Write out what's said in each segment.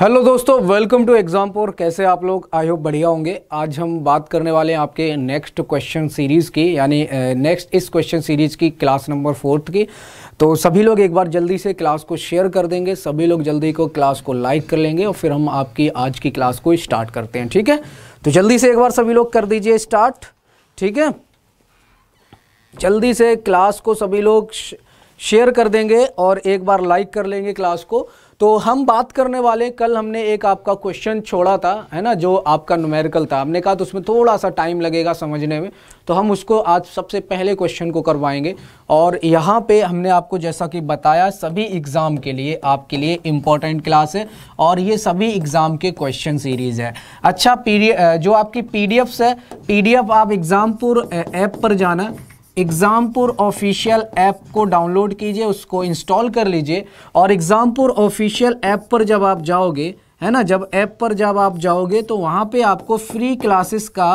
hello दोस्तों welcome to exam पोर कैसे आप लोग आई होप बढ़िया होंगे आज हम बात करने वाले हैं आपके नेक्स्ट क्वेश्चन सीरीज़ की यानी नेक्स्ट इस क्वेश्चन सीरीज़ की क्लास नंबर फोर्थ की तो सभी लोग एक बार जल्दी से क्लास को शेयर कर देंगे सभी लोग जल्दी को क्लास को लाइक कर लेंगे और फिर हम आपकी आज की क्लास को स्टार्ट करते हैं ठीक है तो जल्दी से एक बार सभी लोग कर दीजिए स्टार्ट ठीक है जल्दी से क्लास को सभी लोग शेयर कर देंगे और एक बार लाइक कर लेंगे क्लास को तो हम बात करने वाले कल हमने एक आपका क्वेश्चन छोड़ा था है ना जो आपका न्यूमेरिकल था हमने कहा तो उसमें थोड़ा सा टाइम लगेगा समझने में तो हम उसको आज सबसे पहले क्वेश्चन को करवाएंगे और यहाँ पे हमने आपको जैसा कि बताया सभी एग्ज़ाम के लिए आपके लिए इम्पोर्टेंट क्लास है और ये सभी एग्ज़ाम के क्वेश्चन सीरीज़ है अच्छा पी जो आपकी पी है पी आप एग्ज़ाम ऐप पर जाना एग्ज़ामपुर ऑफिशियल ऐप को डाउनलोड कीजिए उसको इंस्टॉल कर लीजिए और एग्ज़ामपुर ऑफिशियल ऐप पर जब आप जाओगे है ना जब ऐप पर जब आप जाओगे तो वहाँ पे आपको फ्री क्लासेस का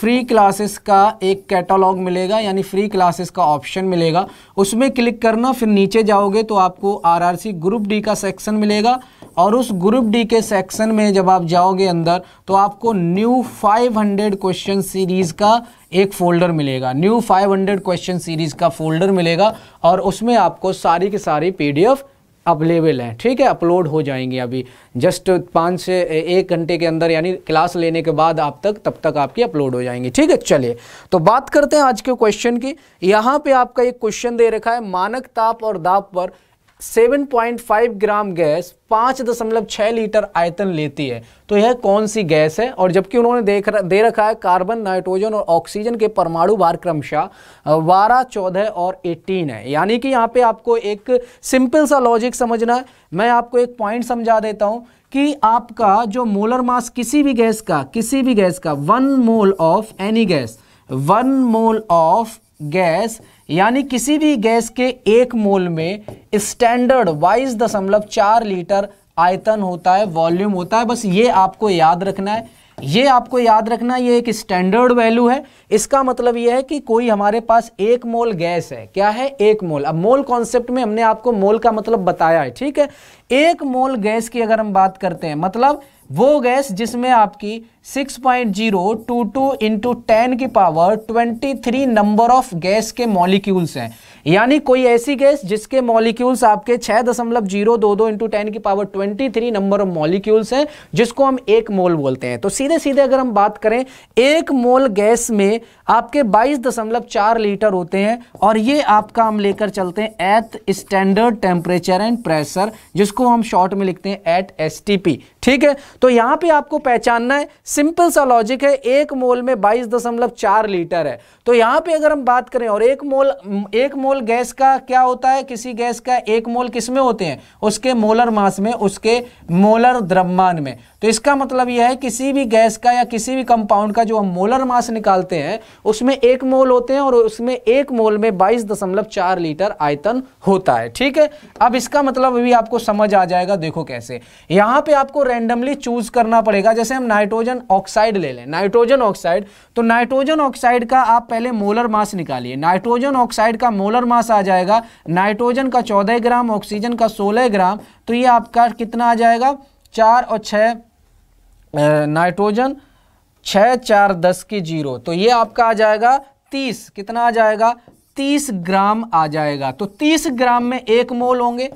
फ्री क्लासेस का एक कैटलॉग मिलेगा यानी फ्री क्लासेस का ऑप्शन मिलेगा उसमें क्लिक करना फिर नीचे जाओगे तो आपको आरआरसी ग्रुप डी का सेक्शन मिलेगा और उस ग्रुप डी के सेक्शन में जब आप जाओगे अंदर तो आपको न्यू 500 क्वेश्चन सीरीज़ का एक फ़ोल्डर मिलेगा न्यू 500 क्वेश्चन सीरीज़ का फ़ोल्डर मिलेगा और उसमें आपको सारी की सारी पीडीएफ अवेलेबल है ठीक है अपलोड हो जाएंगे अभी जस्ट पाँच से एक घंटे के अंदर यानी क्लास लेने के बाद आप तक तब तक आपकी अपलोड हो जाएंगी ठीक है चलिए तो बात करते हैं आज के क्वेश्चन की यहाँ पे आपका एक क्वेश्चन दे रखा है मानक ताप और दाप पर 7.5 ग्राम गैस दशमलव छः लीटर आयतन लेती है तो यह कौन सी गैस है और जबकि उन्होंने देख रह, दे रखा है कार्बन नाइट्रोजन और ऑक्सीजन के परमाणु भार क्रमशः बारह चौदह और 18 है यानी कि यहाँ पे आपको एक सिंपल सा लॉजिक समझना है मैं आपको एक पॉइंट समझा देता हूँ कि आपका जो मोलर मास किसी भी गैस का किसी भी गैस का one mole of any gas one mole of gas यानी किसी भी गैस के एक मोल में स्टैंडर्ड वाइस दशमलव चार लीटर आयतन होता है वॉल्यूम होता है बस ये आपको याद रखना है ये आपको याद रखना है ये एक स्टैंडर्ड वैल्यू है इसका मतलब ये है कि कोई हमारे पास एक मोल गैस है क्या है एक मोल अब मोल कॉन्सेप्ट में हमने आपको मोल का मतलब बताया है ठीक है एक मोल गैस की अगर हम बात करते हैं मतलब वो गैस जिसमें आपकी six point zero two two into ten की power twenty three number of gas के मॉलिक्यूल्स हैं यानी कोई ऐसी गैस जिसके मॉलिक्यूल्स आपके छः दशमलव जीरो दो दो इंटू टेन की power twenty three number of molecules हैं जिसको हम एक मोल बोलते हैं तो सीधे सीधे अगर हम बात करें एक मोल गैस में आपके बाईस दशमलव चार लीटर होते हैं और ये आपका हम लेकर चलते हैं at standard temperature and pressure जिसको हम शॉर्ट में लिखते हैं एट एस ठीक है तो यहाँ पर आपको पहचानना है सिंपल सा लॉजिक है एक मोल में बाईस दशमलव चार लीटर है तो यहां पे अगर हम बात करें और एक मोल एक मोल गैस का क्या होता है किसी गैस का एक मोल किसमें होते हैं उसके मोलर मास में उसके मोलर द्रव्यमान में तो इसका मतलब यह है किसी भी गैस का या किसी भी कंपाउंड का जो हम मोलर मास निकालते हैं उसमें एक मोल होते हैं और उसमें एक मोल में बाईस दशमलव चार लीटर आयतन होता है ठीक है अब इसका मतलब भी आपको समझ आ जाएगा देखो कैसे यहां पे आपको रैंडमली चूज करना पड़ेगा जैसे हम नाइट्रोजन ऑक्साइड ले लें नाइट्रोजन ऑक्साइड तो नाइट्रोजन ऑक्साइड का आप पहले मोलर मास निकालिए नाइट्रोजन ऑक्साइड का मोलर मास आ जाएगा नाइट्रोजन का चौदह ग्राम ऑक्सीजन का सोलह ग्राम तो ये आपका कितना आ जाएगा चार और छः नाइट्रोजन छः चार दस की जीरो तो ये आपका आ जाएगा तीस कितना आ जाएगा तीस ग्राम आ जाएगा तो तीस ग्राम में एक मोल होंगे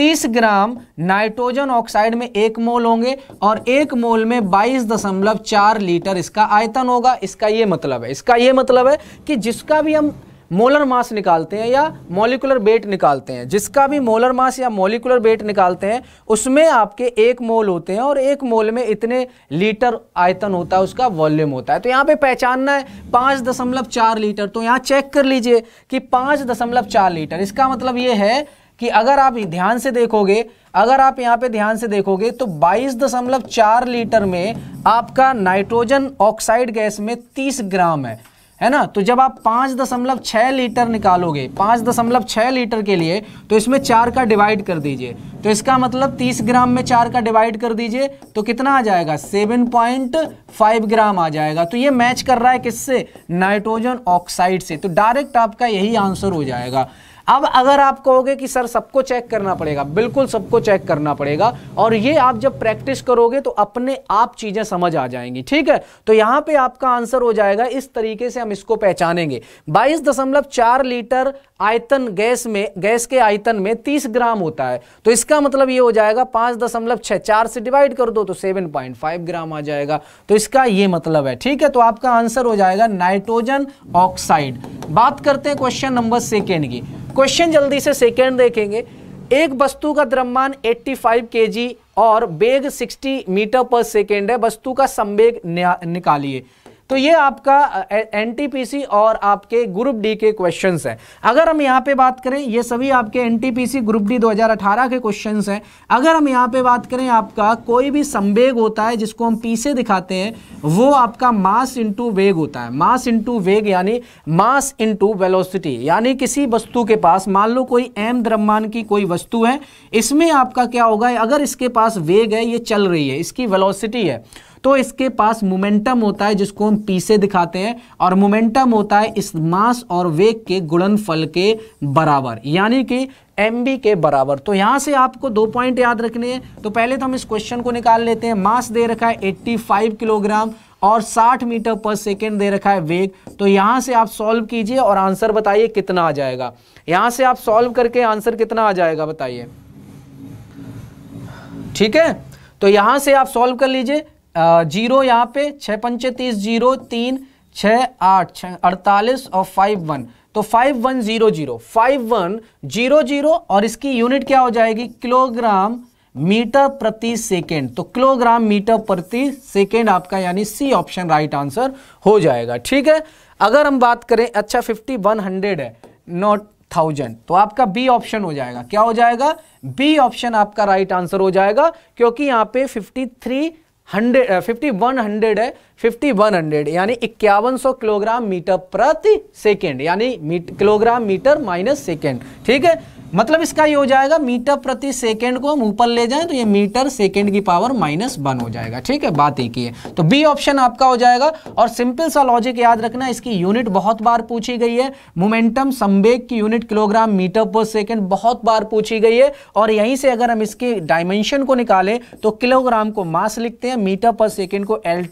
तीस ग्राम नाइट्रोजन ऑक्साइड में एक मोल होंगे और एक मोल में बाईस दशमलव चार लीटर इसका आयतन होगा इसका ये मतलब है इसका ये मतलब है कि जिसका भी हम मोलर मास निकालते हैं या मोलिकुलर वेट निकालते हैं जिसका भी मोलर मास या मोलिकुलर वेट निकालते हैं उसमें आपके एक मोल होते हैं और एक मोल में इतने लीटर आयतन होता है उसका वॉल्यूम होता है तो यहाँ पे पहचानना है पाँच दशमलव चार लीटर तो यहाँ चेक कर लीजिए कि पाँच दशमलव चार लीटर इसका मतलब ये है कि अगर आप ध्यान से देखोगे अगर आप यहाँ पे ध्यान से देखोगे तो 22.4 लीटर में आपका नाइट्रोजन ऑक्साइड गैस में 30 ग्राम है है ना तो जब आप 5.6 दशमलव लीटर निकालोगे 5.6 दशमलव लीटर के लिए तो इसमें चार का डिवाइड कर दीजिए तो इसका मतलब तीस ग्राम में चार का डिवाइड कर दीजिए तो कितना आ जाएगा सेवन पॉइंट फाइव ग्राम आ जाएगा तो ये मैच कर रहा है किससे नाइट्रोजन ऑक्साइड से तो डायरेक्ट आपका यही आंसर हो जाएगा अब अगर आप कहोगे कि सर सबको चेक करना पड़ेगा बिल्कुल सबको चेक करना पड़ेगा और ये आप जब प्रैक्टिस करोगे तो अपने आप चीज़ें समझ आ जाएंगी ठीक है तो यहां पे आपका आंसर हो जाएगा इस तरीके से हम इसको पहचानेंगे 22.4 लीटर आयतन गैस में गैस के आयतन में तीस ग्राम होता है तो इसका मतलब ये हो जाएगा पांच दशमलव छह चार से डिवाइड कर दो तो सेवन पॉइंट फाइव ग्राम आ जाएगा तो इसका ये मतलब है ठीक है तो आपका आंसर हो जाएगा नाइट्रोजन ऑक्साइड बात करते हैं क्वेश्चन नंबर सेकेंड की क्वेश्चन जल्दी से सेकेंड देखेंगे एक वस्तु का द्रव्यमान 85 केजी और बेग 60 मीटर पर सेकेंड है वस्तु का संवेग निकालिए तो ये आपका एनटीपीसी और आपके ग्रुप डी के क्वेश्चन हैं अगर हम यहाँ पे बात करें ये सभी आपके एनटीपीसी ग्रुप डी 2018 के क्वेश्चन हैं अगर हम यहाँ पे बात करें आपका कोई भी संवेग होता है जिसको हम पी से दिखाते हैं वो आपका मास इंटू वेग होता है मास इंटू वेग यानी मास इंटू वेलोसिटी यानी किसी वस्तु के पास मान लो कोई एम द्रह्मान की कोई वस्तु है इसमें आपका क्या होगा अगर इसके पास वेग है ये चल रही है इसकी वेलोसिटी है तो इसके पास मोमेंटम होता है जिसको हम पी से दिखाते हैं और मोमेंटम होता है इस मास और वेग के गुणनफल के बराबर यानी कि एम के बराबर तो यहां से आपको दो पॉइंट याद रखने हैं तो पहले तो हम इस क्वेश्चन को निकाल लेते हैं मास दे रखा है 85 किलोग्राम और 60 मीटर पर सेकेंड दे रखा है वेग तो यहां से आप सॉल्व कीजिए और आंसर बताइए कितना आ जाएगा यहां से आप सॉल्व करके आंसर कितना आ जाएगा बताइए ठीक है तो यहां से आप सॉल्व कर लीजिए जीरो यहाँ पे छः पंचे तीस जीरो तीन छः आठ छः अड़तालीस और फाइव वन तो five one zero zero five one zero zero और इसकी यूनिट क्या हो जाएगी किलोग्राम मीटर प्रति सेकेंड तो किलोग्राम मीटर प्रति सेकेंड आपका यानी सी ऑप्शन राइट आंसर हो जाएगा ठीक है अगर हम बात करें अच्छा फिफ्टी वन हंड्रेड है नॉट थाउजेंड तो आपका बी ऑप्शन हो जाएगा क्या हो जाएगा बी ऑप्शन आपका राइट right आंसर हो जाएगा क्योंकि यहाँ पे fifty three hundred fifty one hundred है फिफ्टी वन हंड्रेड यानी इक्यावन सौ किलोग्राम मीटर प्रति सेकेंड यानी किलोग्राम मीटर माइनस सेकेंड ठीक है मतलब इसका ये हो जाएगा मीटर प्रति सेकेंड को हम ऊपर ले जाएं तो ये मीटर सेकेंड की पावर माइनस वन हो जाएगा ठीक है बात एक ही है तो बी ऑप्शन आपका हो जाएगा और सिंपल सा लॉजिक याद रखना इसकी यूनिट बहुत बार पूछी गई है मोमेंटम संवेग की unit kilogram metre per second बहुत बार पूछी गई है और यहीं से अगर हम इसकी डायमेंशन को निकालें तो किलोग्राम को मास लिखते हैं मीटर पर सेकेंड को एल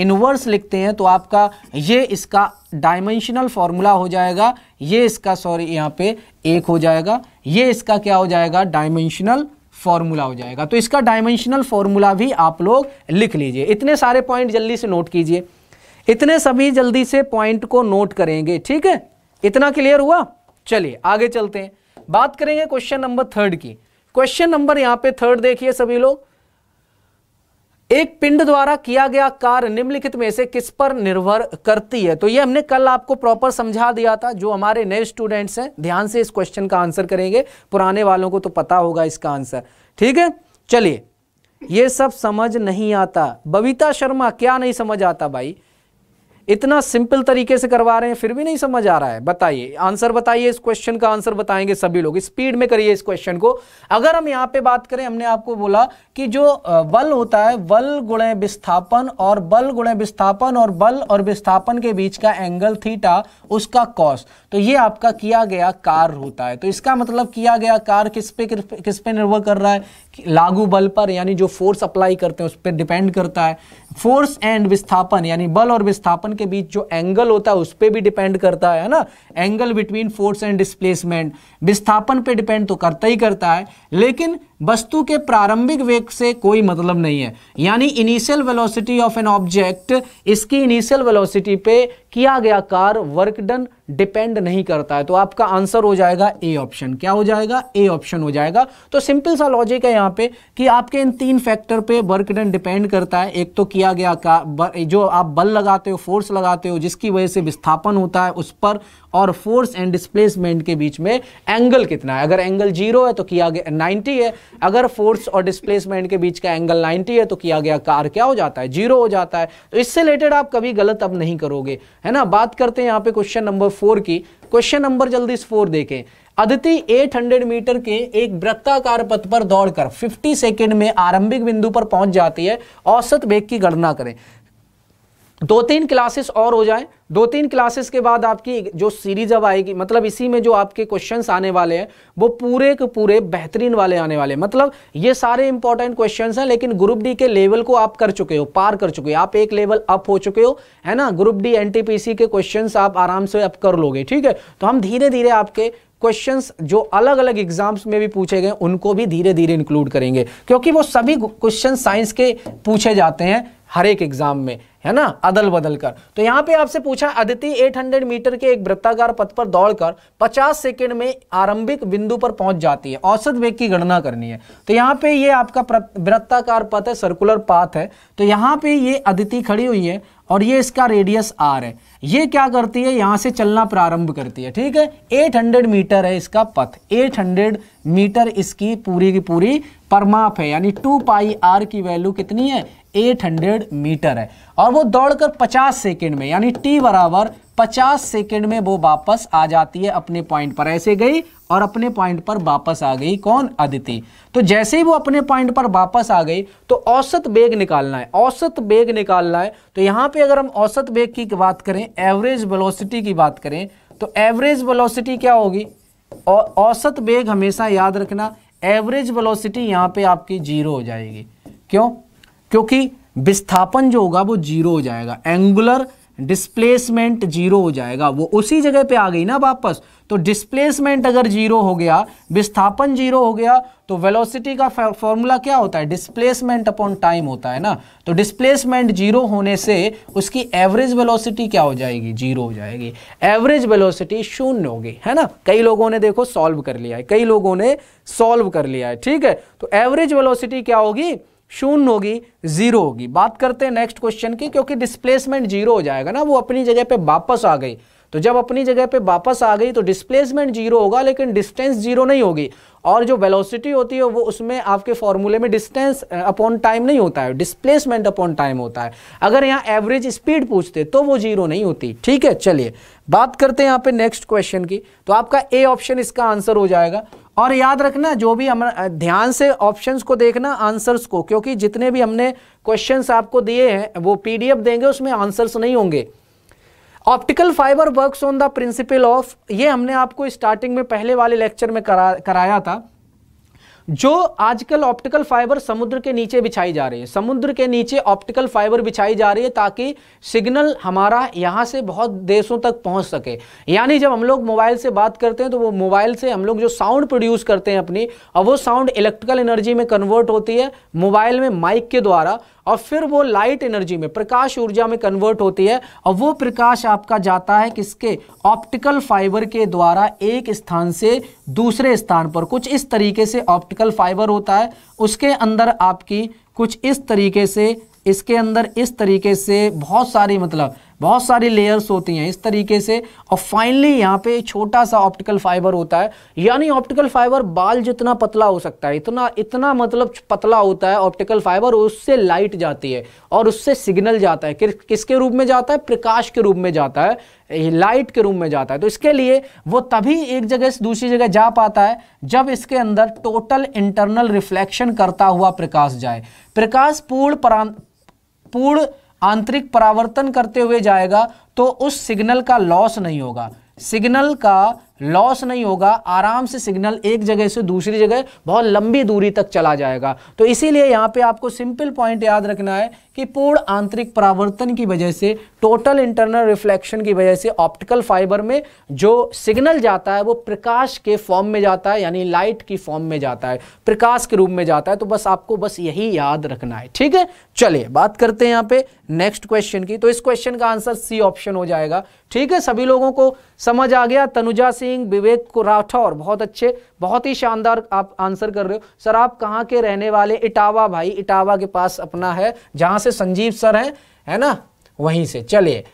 इनवर्स लिखते हैं तो आपका ये इसका डायमेंशनल फॉर्मूला हो जाएगा ये इसका सॉरी यहाँ पे एक हो जाएगा ये इसका क्या हो जाएगा डायमेंशनल फॉर्मूला हो जाएगा तो इसका डायमेंशनल फॉर्मूला भी आप लोग लिख लीजिए इतने सारे पॉइंट जल्दी से नोट कीजिए इतने सभी जल्दी से पॉइंट को नोट करेंगे ठीक है इतना क्लियर हुआ चलिए आगे चलते हैं बात करेंगे क्वेश्चन नंबर थर्ड की क्वेश्चन नंबर यहां पे थर्ड देखिए सभी लोग एक पिंड द्वारा किया गया कार्य निम्नलिखित में से किस पर निर्भर करती है तो ये हमने कल आपको प्रॉपर समझा दिया था जो हमारे नए स्टूडेंट्स हैं ध्यान से इस क्वेश्चन का आंसर करेंगे पुराने वालों को तो पता होगा इसका आंसर ठीक है चलिए ये सब समझ नहीं आता बबीता शर्मा क्या नहीं समझ आता भाई इतना सिंपल तरीके से करवा रहे हैं फिर भी नहीं समझ आ रहा है बताइए आंसर बताइए इस क्वेश्चन का आंसर बताएंगे सभी लोग स्पीड में करिए इस क्वेश्चन को अगर हम यहाँ पे बात करें हमने आपको बोला कि जो बल होता है बल गुणे विस्थापन और बल गुणे विस्थापन और बल और विस्थापन के बीच का एंगल थीटा उसका कॉस तो ये आपका किया गया कार होता है तो इसका मतलब किया गया कार किस पे किस पे निर्भर कर रहा है लागू बल पर यानी जो फोर्स अप्लाई करते हैं उस पर डिपेंड करता है फोर्स एंड विस्थापन यानी बल और विस्थापन के बीच जो एंगल होता है उस पर भी डिपेंड करता है ना angle between force and displacement विस्थापन पे डिपेंड तो करता ही करता है लेकिन वस्तु के प्रारंभिक वेग से कोई मतलब नहीं है यानी initial velocity of an object इसकी इनिशियल वेलोसिटी पे किया गया कार वर्क डन डिपेंड नहीं करता है तो आपका आंसर हो जाएगा ए ऑप्शन क्या हो जाएगा ए ऑप्शन हो जाएगा तो सिंपल सा लॉजिक है यहाँ पे कि आपके इन तीन फैक्टर पे वर्क डन डिपेंड करता है एक तो किया गया का जो आप बल लगाते हो फोर्स लगाते हो जिसकी वजह से विस्थापन होता है उस पर और फोर्स एंड डिस्प्लेसमेंट के बीच में एंगल कितना है अगर एंगल जीरो है तो किया गया नाइन्टी है अगर फोर्स और डिस्प्लेसमेंट के बीच का एंगल 90 है तो किया गया कार क्या हो जाता है जीरो हो जाता है तो इससे रिलेटेड आप कभी गलत अब नहीं करोगे है ना बात करते हैं यहाँ पे क्वेश्चन नंबर फोर की क्वेश्चन नंबर जल्दी इस फोर देखें अदिति 800 मीटर के एक वृत्ताकार पथ पर दौड़कर 50 सेकंड में आरंभिक बिंदु पर पहुंच जाती है औसत वेग की गणना करें दो तीन क्लासेस और हो जाए दो तीन क्लासेस के बाद आपकी जो सीरीज अब आएगी मतलब इसी में जो आपके क्वेश्चन आने वाले हैं वो पूरे के पूरे बेहतरीन वाले आने वाले मतलब ये सारे इंपॉर्टेंट क्वेश्चन हैं लेकिन ग्रुप डी के लेवल को आप कर चुके हो पार कर चुके हो आप एक लेवल अप हो चुके हो है ना ग्रुप डी एन के क्वेश्चन आप आराम से अप कर लोगे ठीक है तो हम धीरे धीरे आपके क्वेश्चंस जो अलग अलग एग्जाम्स में भी पूछे गए उनको भी धीरे धीरे इंक्लूड करेंगे क्योंकि वो सभी क्वेश्चन साइंस के पूछे जाते हैं हर एक एग्जाम में है ना अदल बदल कर तो यहाँ पे आपसे पूछा अदिति 800 मीटर के एक वृत्ताकार पथ पर दौड़कर 50 सेकंड में आरंभिक बिंदु पर पहुंच जाती है औसत वेग की गणना करनी है तो यहाँ पे ये आपका वृत्ताकार पथ है सर्कुलर पाथ है तो यहां पे ये अदिति खड़ी हुई है और ये इसका रेडियस आर है ये क्या करती है यहाँ से चलना प्रारंभ करती है ठीक है एट मीटर है इसका पथ एट मीटर इसकी पूरी की पूरी परमाप है यानी टू पाई आर की वैल्यू कितनी है 800 मीटर है और वो दौड़कर 50 सेकंड में यानी टी बराबर 50 सेकंड में वो वापस आ जाती है अपने पॉइंट पर ऐसे गई और अपने पॉइंट पर वापस आ गई कौन अदिति तो जैसे ही वो अपने पॉइंट पर वापस आ गई तो औसत बेग निकालना है औसत बेग निकालना है तो यहां पे अगर हम औसत बेग की बात करें एवरेज वेलोसिटी की बात करें तो एवरेज वेलोसिटी क्या होगी औसत बेग हमेशा याद रखना एवरेज वेलोसिटी यहां पे आपकी जीरो हो जाएगी क्यों क्योंकि विस्थापन जो होगा वो जीरो हो जाएगा एंगुलर डिस्प्लेसमेंट जीरो हो जाएगा वो उसी जगह पे आ गई ना वापस तो डिस्प्लेसमेंट अगर जीरो हो गया विस्थापन जीरो हो गया तो वेलोसिटी का फॉर्मूला क्या होता है डिस्प्लेसमेंट अपॉन टाइम होता है ना तो डिस्प्लेसमेंट जीरो होने से उसकी एवरेज वेलोसिटी क्या हो जाएगी जीरो हो जाएगी एवरेज वेलोसिटी शून्य होगी है ना कई लोगों ने देखो सॉल्व कर लिया है कई लोगों ने सॉल्व कर लिया है ठीक है तो एवरेज वेलोसिटी क्या होगी शून्य होगी जीरो होगी बात करते हैं नेक्स्ट क्वेश्चन की क्योंकि डिस्प्लेसमेंट जीरो हो जाएगा ना वो अपनी जगह पे वापस आ गई तो जब अपनी जगह पे वापस आ गई तो डिस्प्लेसमेंट जीरो होगा लेकिन डिस्टेंस जीरो नहीं होगी और जो वेलोसिटी होती है वो उसमें आपके फॉर्मूले में डिस्टेंस अपॉन टाइम नहीं होता है डिस्प्लेसमेंट अपॉन टाइम होता है अगर यहाँ एवरेज स्पीड पूछते तो वो जीरो नहीं होती ठीक है चलिए बात करते हैं यहाँ पे नेक्स्ट क्वेश्चन की तो आपका ए ऑप्शन इसका आंसर हो जाएगा और याद रखना जो भी हम ध्यान से ऑप्शंस को देखना आंसर्स को क्योंकि जितने भी हमने क्वेश्चंस आपको दिए हैं वो पीडीएफ देंगे उसमें आंसर्स नहीं होंगे optical fibre works on the principle of ये हमने आपको स्टार्टिंग में पहले वाले लेक्चर में करा कराया था जो आजकल ऑप्टिकल फाइबर समुद्र के नीचे बिछाई जा रही है समुद्र के नीचे ऑप्टिकल फाइबर बिछाई जा रही है ताकि सिग्नल हमारा यहाँ से बहुत देशों तक पहुँच सके यानी जब हम लोग मोबाइल से बात करते हैं तो वो मोबाइल से हम लोग जो साउंड प्रोड्यूस करते हैं अपनी और वो साउंड इलेक्ट्रिकल एनर्जी में कन्वर्ट होती है मोबाइल में माइक के द्वारा और फिर वो लाइट एनर्जी में प्रकाश ऊर्जा में कन्वर्ट होती है और वो प्रकाश आपका जाता है किसके ऑप्टिकल फाइबर के द्वारा एक स्थान से दूसरे स्थान पर कुछ इस तरीके से ऑप्टिकल फाइबर होता है उसके अंदर आपकी कुछ इस तरीके से इसके अंदर इस तरीके से बहुत सारी मतलब बहुत सारी लेयर्स होती हैं इस तरीके से और फाइनली यहाँ पे छोटा सा ऑप्टिकल फाइबर होता है यानी ऑप्टिकल फाइबर बाल जितना पतला हो सकता है इतना इतना मतलब पतला होता है ऑप्टिकल फाइबर उससे लाइट जाती है और उससे सिग्नल जाता है कि, किसके रूप में जाता है प्रकाश के रूप में जाता है लाइट के रूप में जाता है तो इसके लिए वो तभी एक जगह से दूसरी जगह जा पाता है जब इसके अंदर टोटल इंटरनल रिफ्लेक्शन करता हुआ प्रकाश जाए प्रकाश पूर्ण पूर्ण आंतरिक परावर्तन करते हुए जाएगा तो उस सिग्नल का लॉस नहीं होगा सिग्नल का लॉस नहीं होगा आराम से सिग्नल एक जगह से दूसरी जगह बहुत लंबी दूरी तक चला जाएगा तो इसीलिए यहाँ पे आपको सिंपल पॉइंट याद रखना है कि पूर्ण आंतरिक परावर्तन की वजह से टोटल इंटरनल रिफ्लेक्शन की वजह से ऑप्टिकल फाइबर में जो सिग्नल जाता है वो प्रकाश के फॉर्म में जाता है यानी लाइट की फॉर्म में जाता है प्रकाश के रूप में जाता है तो बस आपको बस यही याद रखना है ठीक है चलिए बात करते हैं यहाँ पे नेक्स्ट क्वेश्चन की तो इस क्वेश्चन का आंसर सी ऑप्शन हो जाएगा ठीक है सभी लोगों को समझ आ गया तनुजा से सिंह विवेक राठौर बहुत अच्छे बहुत ही शानदार आप आंसर कर रहे हो सर आप कहाँ के रहने वाले इटावा भाई इटावा के पास अपना है जहाँ से संजीव सर हैं है ना वहीं से चलिए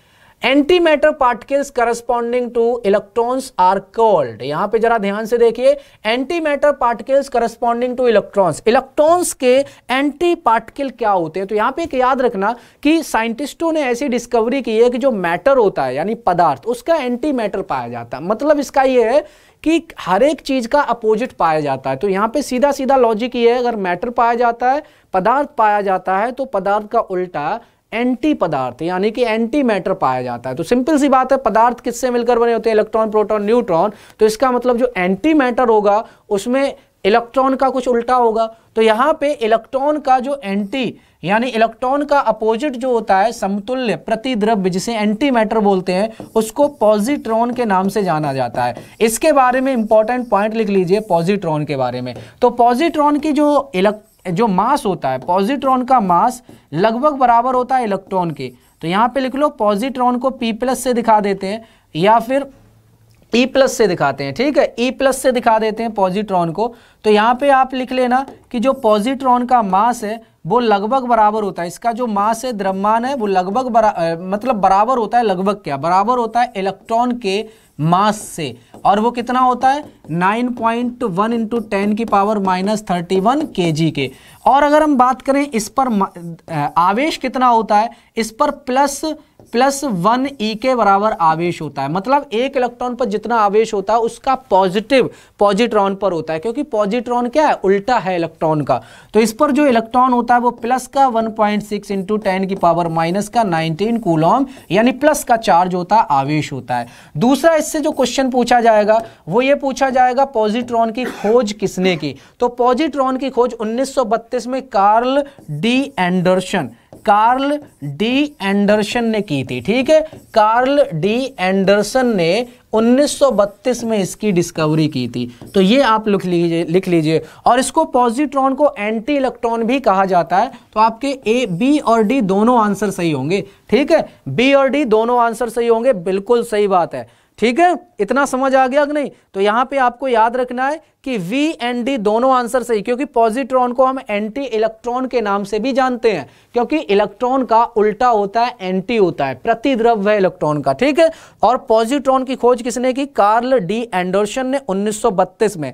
antimatter particles corresponding to electrons are called यहां पे जरा ध्यान से देखिए antimatter particles corresponding to electrons electrons के एंटी पार्टिकल क्या होते हैं तो यहां पे एक याद रखना कि साइंटिस्टों ने ऐसी डिस्कवरी की है कि जो मैटर होता है यानी पदार्थ उसका एंटी मैटर पाया जाता है मतलब इसका यह है कि हर एक चीज का अपोजिट पाया जाता है तो यहाँ पे सीधा सीधा लॉजिक ये है अगर मैटर पाया जाता है पदार्थ पाया जाता है तो पदार्थ का उल्टा एंटी पदार्थ यानी कि एंटी मैटर पाया जाता है तो सिंपल सी बात है पदार्थ किससे मिलकर बने होते हैं इलेक्ट्रॉन प्रोटॉन न्यूट्रॉन तो इसका मतलब जो एंटी मैटर होगा उसमें इलेक्ट्रॉन का कुछ उल्टा होगा तो यहां पे इलेक्ट्रॉन का जो एंटी यानी इलेक्ट्रॉन का अपोजिट जो होता है समतुल्य प्रतिद्रव्य जिसे एंटी मैटर बोलते हैं उसको पॉजिट्रॉन के नाम से जाना जाता है इसके बारे में इंपॉर्टेंट पॉइंट लिख लीजिए पॉजिट्रॉन के बारे में तो पॉजिट्रॉन की जो इलेक्ट्रॉन जो मास होता है पॉजिट्रॉन का मास लगभग बराबर होता है इलेक्ट्रॉन के तो यहाँ पे लिख लो पॉजिट्रॉन को पी प्लस से दिखा देते हैं या फिर ई e प्लस से दिखाते हैं ठीक है ई e प्लस से दिखा देते हैं पॉजिट्रॉन को तो यहाँ पे आप लिख लेना कि जो पॉजिट्रॉन का मास है वो लगभग बराबर होता है इसका जो मास है द्रव्यमान है वो लगभग बरा मतलब बराबर होता है लगभग क्या बराबर होता है इलेक्ट्रॉन के मास से और वो कितना होता है 9.1 पॉइंट वन इंटू टेन की power minus thirty one k g के और अगर हम बात करें इस पर आवेश कितना होता है इस पर प्लस प्लस वन ई के बराबर आवेश होता है मतलब एक इलेक्ट्रॉन पर जितना आवेश होता है उसका पॉजिटिव पॉजिट्रॉन पर होता है क्योंकि पॉजिट्रॉन क्या है उल्टा है इलेक्ट्रॉन का तो इस पर जो इलेक्ट्रॉन होता है वो प्लस का 1.6 पॉइंट सिक्स इंटू टेन की पावर माइनस का 19 कूलॉम यानी प्लस का चार्ज होता है आवेश होता है दूसरा इससे जो क्वेश्चन पूछा जाएगा वो ये पूछा जाएगा पॉजिट्रॉन की खोज किसने की तो पॉजिट्रॉन की खोज उन्नीस में Carl D Anderson Carl D Anderson ने की थी ठीक है कार्ल डी एंडरसन ने 1932 में इसकी डिस्कवरी की थी तो ये आप लिख लीजिए लिख लीजिए और इसको पॉजिट्रॉन को एंटी इलेक्ट्रॉन भी कहा जाता है तो आपके ए बी और डी दोनों आंसर सही होंगे ठीक है बी और डी दोनों आंसर सही होंगे बिल्कुल सही बात है ठीक है इतना समझ आ गया कि नहीं तो यहां पे आपको याद रखना है कि वी एंड डी दोनों आंसर सही क्योंकि पॉजिट्रॉन को हम एंटी इलेक्ट्रॉन के नाम से भी जानते हैं क्योंकि इलेक्ट्रॉन का उल्टा होता है एंटी होता है प्रतिद्रव है इलेक्ट्रॉन का ठीक है और पॉजिट्रॉन की खोज किसने की कार्ल डी एंडरसन ने उन्नीस में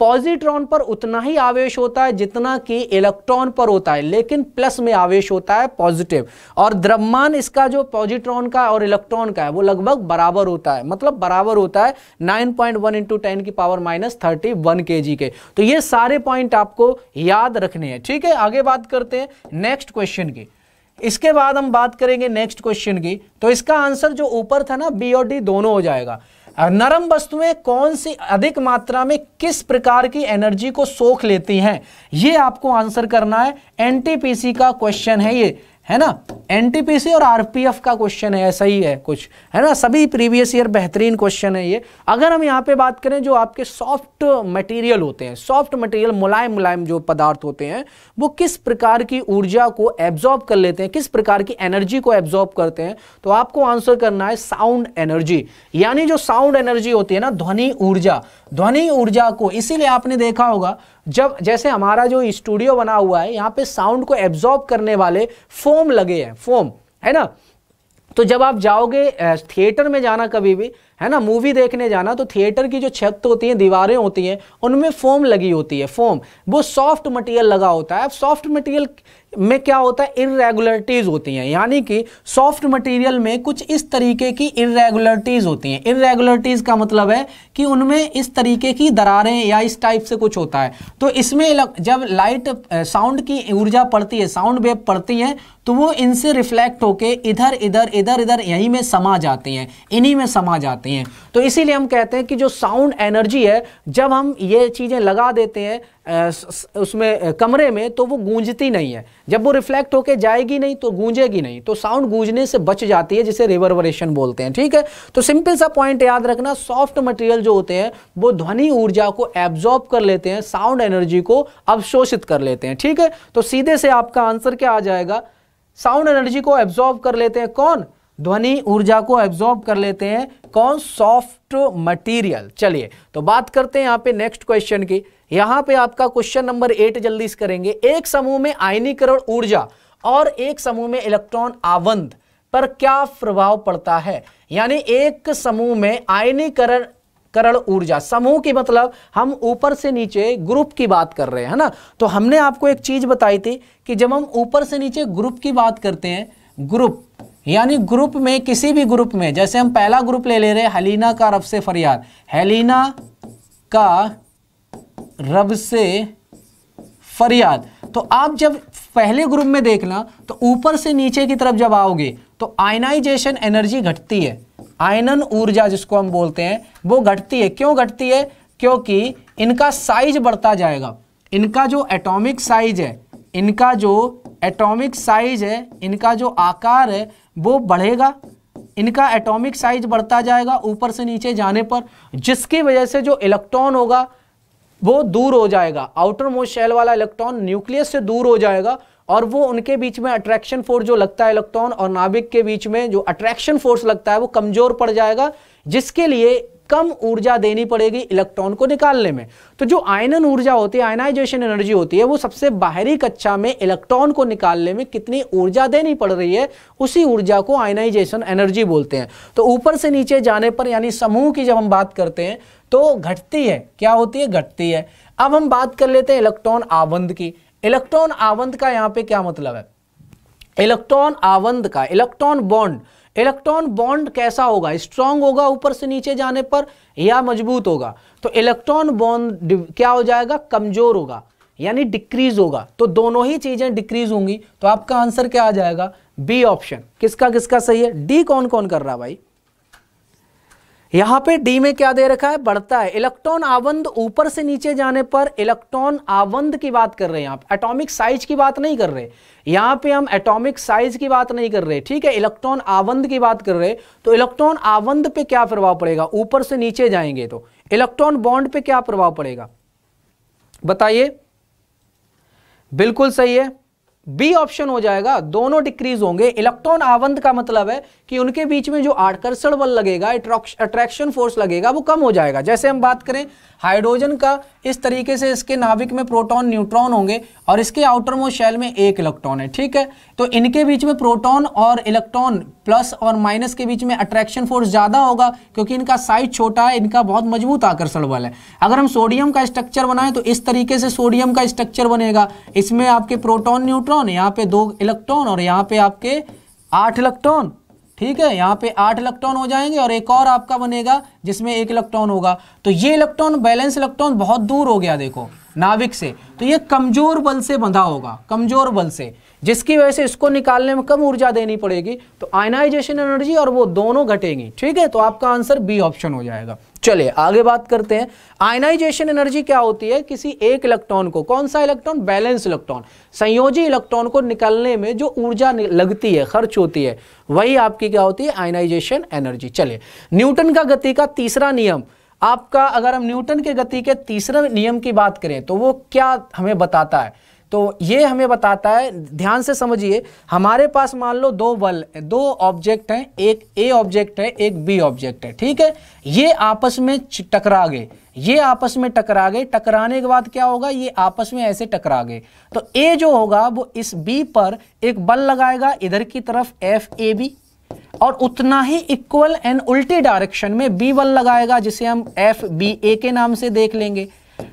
पॉजिट्रॉन पर उतना ही आवेश होता है जितना कि इलेक्ट्रॉन पर होता है लेकिन प्लस में आवेश होता है पॉजिटिव और द्रव्यमान इसका जो पॉजिट्रॉन का और इलेक्ट्रॉन का है वो लगभग बराबर होता है मतलब बराबर होता है 9.1 पॉइंट वन इंटू टेन की power minus thirty one k g के तो ये सारे पॉइंट आपको याद रखने हैं ठीक है आगे बात करते हैं नेक्स्ट क्वेश्चन की इसके बाद हम बात करेंगे नेक्स्ट क्वेश्चन की तो इसका आंसर जो ऊपर था ना बी और डी दोनों हो जाएगा नरम वस्तुएं कौन सी अधिक मात्रा में किस प्रकार की एनर्जी को सोख लेती हैं ये आपको आंसर करना है एनटीपीसी का क्वेश्चन है ये है ना एनटीपीसी और आरपीएफ का क्वेश्चन है ऐसा ही है कुछ है ना सभी प्रीवियस ईयर बेहतरीन क्वेश्चन है ये अगर हम यहाँ पे बात करें जो आपके सॉफ्ट मटेरियल होते हैं सॉफ्ट मटेरियल मुलायम मुलायम जो पदार्थ होते हैं वो किस प्रकार की ऊर्जा को एब्जॉर्ब कर लेते हैं किस प्रकार की एनर्जी को एब्जॉर्ब करते हैं तो आपको आंसर करना है साउंड एनर्जी यानी जो साउंड एनर्जी होती है ना ध्वनि ऊर्जा ध्वनि ऊर्जा को इसीलिए आपने देखा होगा जब जैसे हमारा जो स्टूडियो बना हुआ है यहाँ पे साउंड को एब्जॉर्ब करने वाले फोम लगे हैं फोम है ना तो जब आप जाओगे थिएटर में जाना कभी भी है ना मूवी देखने जाना तो थिएटर की जो छत होती है दीवारें होती हैं उनमें फोम लगी होती है फोम वो सॉफ्ट मटेरियल लगा होता है अब सॉफ्ट मटेरियल में क्या होता है इरेगुलरिटीज़ होती हैं यानी कि सॉफ्ट मटेरियल में कुछ इस तरीके की इरेगुलरिटीज़ होती हैं इरेगुलरिटीज़ का मतलब है कि उनमें इस तरीके की दरारें या इस टाइप से कुछ होता है तो इसमें जब लाइट साउंड की ऊर्जा पड़ती है साउंड वेव पड़ती है तो वो इनसे रिफ्लेक्ट होके इधर इधर इधर इधर यहीं में समा जाती हैं इन्हीं में समा जाती हैं तो इसीलिए हम कहते हैं कि जो साउंड एनर्जी है जब हम ये चीज़ें लगा देते हैं उसमें कमरे में तो वो गूंजती नहीं है जब वो रिफ्लेक्ट होके जाएगी नहीं तो गूंजेगी नहीं तो साउंड गूंजने से बच जाती है जिसे रिवर्वरेशन बोलते हैं ठीक है तो सिंपल सा पॉइंट याद रखना सॉफ्ट मटेरियल जो होते हैं वो ध्वनि ऊर्जा को एब्जॉर्ब कर लेते हैं साउंड एनर्जी को अवशोषित कर लेते हैं ठीक है तो सीधे से आपका आंसर क्या आ जाएगा साउंड एनर्जी को एब्जॉर्ब कर लेते हैं कौन ध्वनि ऊर्जा को एब्जॉर्ब कर लेते हैं कौन सॉफ्ट मटेरियल चलिए तो बात करते हैं यहाँ पे नेक्स्ट क्वेश्चन की यहाँ पे आपका क्वेश्चन नंबर एट जल्दी से करेंगे एक समूह में आयनीकरण ऊर्जा और एक समूह में इलेक्ट्रॉन आवंद पर क्या प्रभाव पड़ता है यानी एक समूह में आयनीकरण करण ऊर्जा समूह की मतलब हम ऊपर से नीचे ग्रुप की बात कर रहे हैं ना तो हमने आपको एक चीज बताई थी कि जब हम ऊपर से नीचे ग्रुप की बात करते हैं ग्रुप यानी ग्रुप में किसी भी ग्रुप में जैसे हम पहला ग्रुप ले ले रहे हैं हलीना का रब से फरियाद हेलिना का रब से फरियाद तो आप जब पहले ग्रुप में देखना तो ऊपर से नीचे की तरफ जब आओगे तो आयनाइजेशन एनर्जी घटती है आयनन ऊर्जा जिसको हम बोलते हैं वो घटती है क्यों घटती है क्योंकि इनका साइज बढ़ता जाएगा इनका जो एटॉमिक साइज है इनका जो एटॉमिक साइज है इनका जो आकार है वो बढ़ेगा इनका एटॉमिक साइज बढ़ता जाएगा ऊपर से नीचे जाने पर जिसकी वजह से जो इलेक्ट्रॉन होगा वो दूर हो जाएगा आउटर मोस्ट शेल वाला इलेक्ट्रॉन न्यूक्लियस से दूर हो जाएगा और वो उनके बीच में अट्रैक्शन फोर्स जो लगता है इलेक्ट्रॉन और नाभिक के बीच में जो अट्रैक्शन फोर्स लगता है वो कमजोर पड़ जाएगा जिसके लिए कम ऊर्जा देनी पड़ेगी इलेक्ट्रॉन को निकालने में तो जो आयनन ऊर्जा होती है आयनाइजेशन एनर्जी होती है वो सबसे बाहरी कक्षा में इलेक्ट्रॉन को निकालने में कितनी ऊर्जा देनी पड़ रही है उसी ऊर्जा को आयनाइजेशन एनर्जी बोलते हैं तो ऊपर से नीचे जाने पर यानी समूह की जब हम बात करते हैं तो घटती है क्या होती है घटती है अब हम बात कर लेते हैं इलेक्ट्रॉन आवंद की इलेक्ट्रॉन आवंद का यहाँ पे क्या मतलब है इलेक्ट्रॉन आवंद का इलेक्ट्रॉन बॉन्ड इलेक्ट्रॉन बॉन्ड कैसा होगा स्ट्रांग होगा ऊपर से नीचे जाने पर या मजबूत होगा तो इलेक्ट्रॉन बॉन्ड क्या हो जाएगा कमजोर होगा यानी डिक्रीज होगा तो दोनों ही चीजें डिक्रीज होंगी तो आपका आंसर क्या आ जाएगा बी ऑप्शन किसका किसका सही है डी कौन कौन कर रहा भाई यहां पे डी में क्या दे रखा है बढ़ता है इलेक्ट्रॉन आवंद ऊपर से नीचे जाने पर इलेक्ट्रॉन आवंद की बात कर रहे हैं आप एटॉमिक साइज की बात नहीं कर रहे यहां पे हम एटॉमिक साइज की बात नहीं कर रहे ठीक है इलेक्ट्रॉन आवंद की बात कर रहे तो इलेक्ट्रॉन आवंद पे क्या प्रभाव पड़ेगा ऊपर से नीचे जाएंगे तो इलेक्ट्रॉन बॉन्ड पे क्या प्रभाव पड़ेगा बताइए बिल्कुल सही है बी ऑप्शन हो जाएगा दोनों डिक्रीज होंगे इलेक्ट्रॉन आवंद का मतलब है कि उनके बीच में जो आकर्षण बल लगेगा अट्रैक्शन फोर्स लगेगा वो कम हो जाएगा जैसे हम बात करें हाइड्रोजन का इस तरीके से इसके नाभिक में प्रोटॉन न्यूट्रॉन होंगे और इसके आउटर मोस्ट शेल में एक इलेक्ट्रॉन है ठीक है तो इनके बीच में प्रोटॉन और इलेक्ट्रॉन प्लस और माइनस के बीच में अट्रैक्शन फोर्स ज़्यादा होगा क्योंकि इनका साइज छोटा है इनका बहुत मजबूत आकर्षण बल है अगर हम सोडियम का स्ट्रक्चर बनाएं तो इस तरीके से सोडियम का स्ट्रक्चर बनेगा इसमें आपके प्रोटोन न्यूट्रॉन यहाँ पे दो इलेक्ट्रॉन और यहाँ पे आपके आठ इलेक्ट्रॉन ठीक है यहाँ पे आठ इलेक्ट्रॉन हो जाएंगे और एक और आपका बनेगा जिसमें एक इलेक्ट्रॉन होगा तो ये इलेक्ट्रॉन बैलेंस इलेक्ट्रॉन बहुत दूर हो गया देखो नाविक से तो ये कमजोर बल से बंधा होगा कमजोर बल से जिसकी वजह से इसको निकालने में कम ऊर्जा देनी पड़ेगी तो आयनाइजेशन एनर्जी और वो दोनों घटेगी ठीक है तो आपका आंसर बी ऑप्शन हो जाएगा चलिए आगे बात करते हैं आयनाइजेशन एनर्जी क्या होती है किसी एक इलेक्ट्रॉन को कौन सा इलेक्ट्रॉन बैलेंस इलेक्ट्रॉन संयोजी इलेक्ट्रॉन को निकलने में जो ऊर्जा लगती है खर्च होती है वही आपकी क्या होती है आयनाइजेशन एनर्जी चलिए न्यूटन का गति का तीसरा नियम आपका अगर हम न्यूटन के गति के तीसरे नियम की बात करें तो वो क्या हमें बताता है तो ये हमें बताता है ध्यान से समझिए हमारे पास मान लो दो बल दो ऑब्जेक्ट हैं एक ए ऑब्जेक्ट है एक बी ऑब्जेक्ट है ठीक है ये आपस में टकरा गए ये आपस में टकरा गए टकराने के बाद क्या होगा ये आपस में ऐसे टकरा गए तो ए जो होगा वो इस बी पर एक बल लगाएगा इधर की तरफ एफ ए बी और उतना ही इक्वल एंड उल्टी डायरेक्शन में बी बल लगाएगा जिसे हम एफ बी ए के नाम से देख लेंगे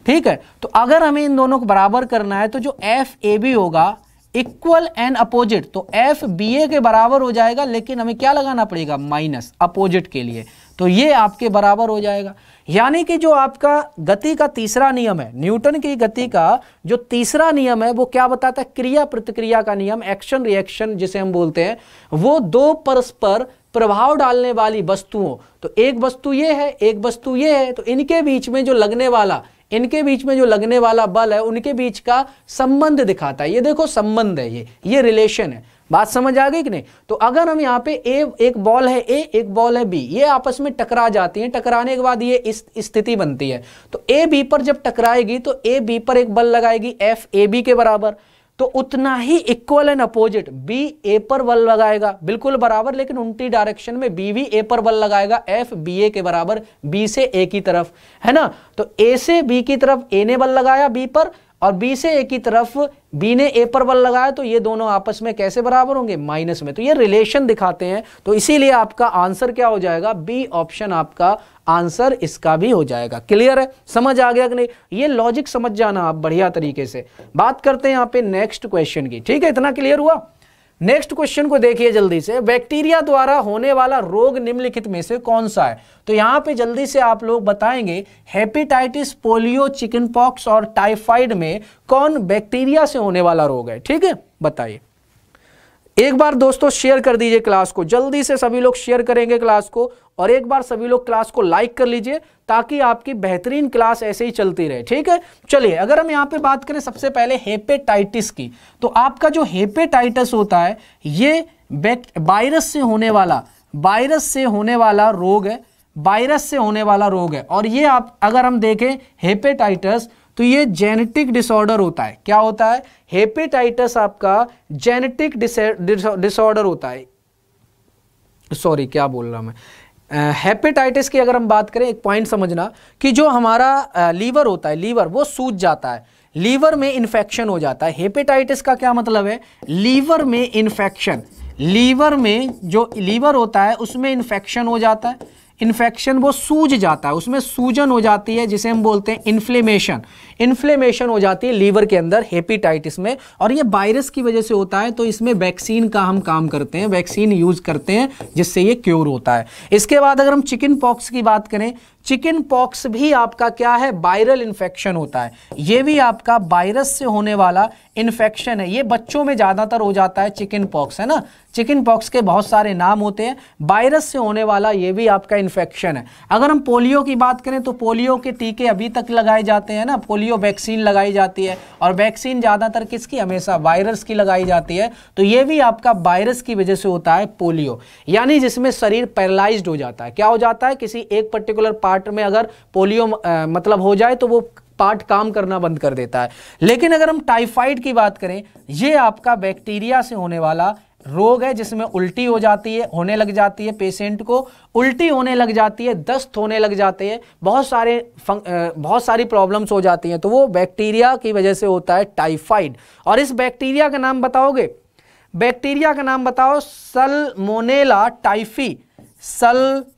ठीक है तो अगर हमें इन दोनों को बराबर करना है तो जो एफ ए बी होगा इक्वल एंड अपोजिट तो एफ बी ए के बराबर हो जाएगा लेकिन हमें क्या लगाना पड़ेगा माइनस अपोजिट के लिए तो ये आपके बराबर हो जाएगा यानी कि जो आपका गति का तीसरा नियम है न्यूटन की गति का जो तीसरा नियम है वो क्या बताता है क्रिया प्रतिक्रिया का नियम एक्शन रिएक्शन जिसे हम बोलते हैं वो दो परस्पर प्रभाव डालने वाली वस्तुओं तो एक वस्तु ये है एक वस्तु ये है तो इनके बीच में जो लगने वाला इनके बीच में जो लगने वाला बल है उनके बीच का संबंध दिखाता है ये देखो संबंध है ये ये रिलेशन है बात समझ आ गई कि नहीं तो अगर हम यहाँ पे ए एक बॉल है ए एक बॉल है बी ये आपस में टकरा जाती हैं टकराने के बाद ये इस स्थिति बनती है तो ए बी पर जब टकराएगी तो ए बी पर एक बल लगाएगी एफ ए बी के बराबर तो उतना ही equal and opposite B A पर बल लगाएगा बिल्कुल बराबर लेकिन उल्टी डायरेक्शन में बी भी ए पर बल लगाएगा एफ बी ए के बराबर बी से ए की तरफ है ना तो ए से बी की तरफ ए ने बल लगाया बी पर और बी से ए की तरफ बी ने ए पर बल लगाया तो ये दोनों आपस में कैसे बराबर होंगे माइनस में तो ये रिलेशन दिखाते हैं तो इसीलिए आपका आंसर क्या हो जाएगा बी ऑप्शन आपका आंसर इसका भी हो जाएगा क्लियर है समझ आ गया कि नहीं ये लॉजिक समझ जाना आप बढ़िया तरीके से बात करते हैं यहां पे नेक्स्ट क्वेश्चन की ठीक है इतना क्लियर हुआ नेक्स्ट क्वेश्चन को देखिए जल्दी से बैक्टीरिया द्वारा होने वाला रोग निम्नलिखित में से कौन सा है तो यहाँ पे जल्दी से आप लोग बताएंगे हेपेटाइटिस पोलियो चिकन पॉक्स और टाइफाइड में कौन बैक्टीरिया से होने वाला रोग है ठीक है बताइए एक बार दोस्तों शेयर कर दीजिए क्लास को जल्दी से सभी लोग शेयर करेंगे क्लास को और एक बार सभी लोग क्लास को लाइक कर लीजिए ताकि आपकी बेहतरीन क्लास ऐसे ही चलती रहे ठीक है चलिए अगर हम यहाँ पे बात करें सबसे पहले हेपेटाइटिस की तो आपका जो हेपेटाइटिस होता है ये वायरस से होने वाला वायरस से होने वाला रोग है वायरस से होने वाला रोग है और ये आप अगर हम देखें हेपेटाइटिस तो ये जेनेटिक डिसऑर्डर होता है क्या होता है हेपेटाइटिस आपका जेनेटिक डिसऑर्डर होता है सॉरी क्या बोल रहा मैं हेपेटाइटिस की अगर हम बात करें एक पॉइंट समझना कि जो हमारा लीवर होता है लीवर वो सूज जाता है लीवर में इन्फेक्शन हो जाता है हेपेटाइटिस का क्या मतलब है लीवर में इन्फेक्शन लीवर में जो लीवर होता है उसमें इन्फेक्शन हो जाता है इन्फेक्शन वो सूज जाता है उसमें सूजन हो जाती है जिसे हम बोलते हैं इन्फ्लेमेशन इन्फ्लेमेशन हो जाती है लीवर के अंदर हेपीटाइटिस में और ये वायरस की वजह से होता है तो इसमें वैक्सीन का हम काम करते हैं वैक्सीन यूज करते हैं जिससे ये क्योर होता है इसके बाद अगर हम चिकन पॉक्स की बात करें चिकन पॉक्स भी आपका क्या है वायरल इन्फेक्शन होता है ये भी आपका वायरस से होने वाला इन्फेक्शन है ये बच्चों में ज़्यादातर हो जाता है चिकन पॉक्स है ना चिकन पॉक्स के बहुत सारे नाम होते हैं वायरस से होने वाला ये भी आपका इन्फेक्शन है अगर हम पोलियो की बात करें तो पोलियो के टीके अभी तक लगाए जाते हैं ना पोलियो पोलियो वैक्सीन लगाई जाती है और वैक्सीन ज़्यादातर किसकी हमेशा वायरस की लगाई जाती है तो ये भी आपका वायरस की वजह से होता है पोलियो यानी जिसमें शरीर पैरलाइज हो जाता है क्या हो जाता है किसी एक पर्टिकुलर पार्ट में अगर पोलियो मतलब हो जाए तो वो पार्ट काम करना बंद कर देता है लेकिन अगर हम टाइफाइड की बात करें ये आपका बैक्टीरिया से होने वाला रोग है जिसमें उल्टी हो जाती है होने लग जाती है पेशेंट को उल्टी होने लग जाती है दस्त होने लग जाते हैं बहुत सारे बहुत सारी प्रॉब्लम्स हो जाती हैं तो वो बैक्टीरिया की वजह से होता है टाइफाइड और इस बैक्टीरिया का नाम बताओगे बैक्टीरिया का नाम बताओ salmonella typhi salmonella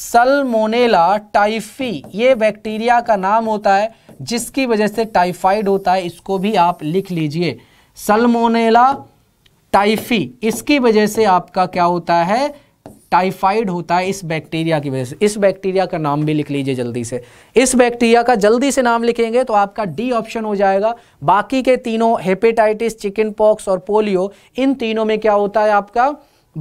salmonella typhi ये बैक्टीरिया का नाम होता है जिसकी वजह से टाइफाइड होता है इसको भी आप लिख लीजिए सलमोनेला टाइफी इसकी वजह से आपका क्या होता है टाइफाइड होता है इस बैक्टीरिया की वजह से इस बैक्टीरिया का नाम भी लिख लीजिए जल्दी से इस बैक्टीरिया का जल्दी से नाम लिखेंगे तो आपका डी ऑप्शन हो जाएगा बाकी के तीनों हेपेटाइटिस चिकन पॉक्स और पोलियो इन तीनों में क्या होता है आपका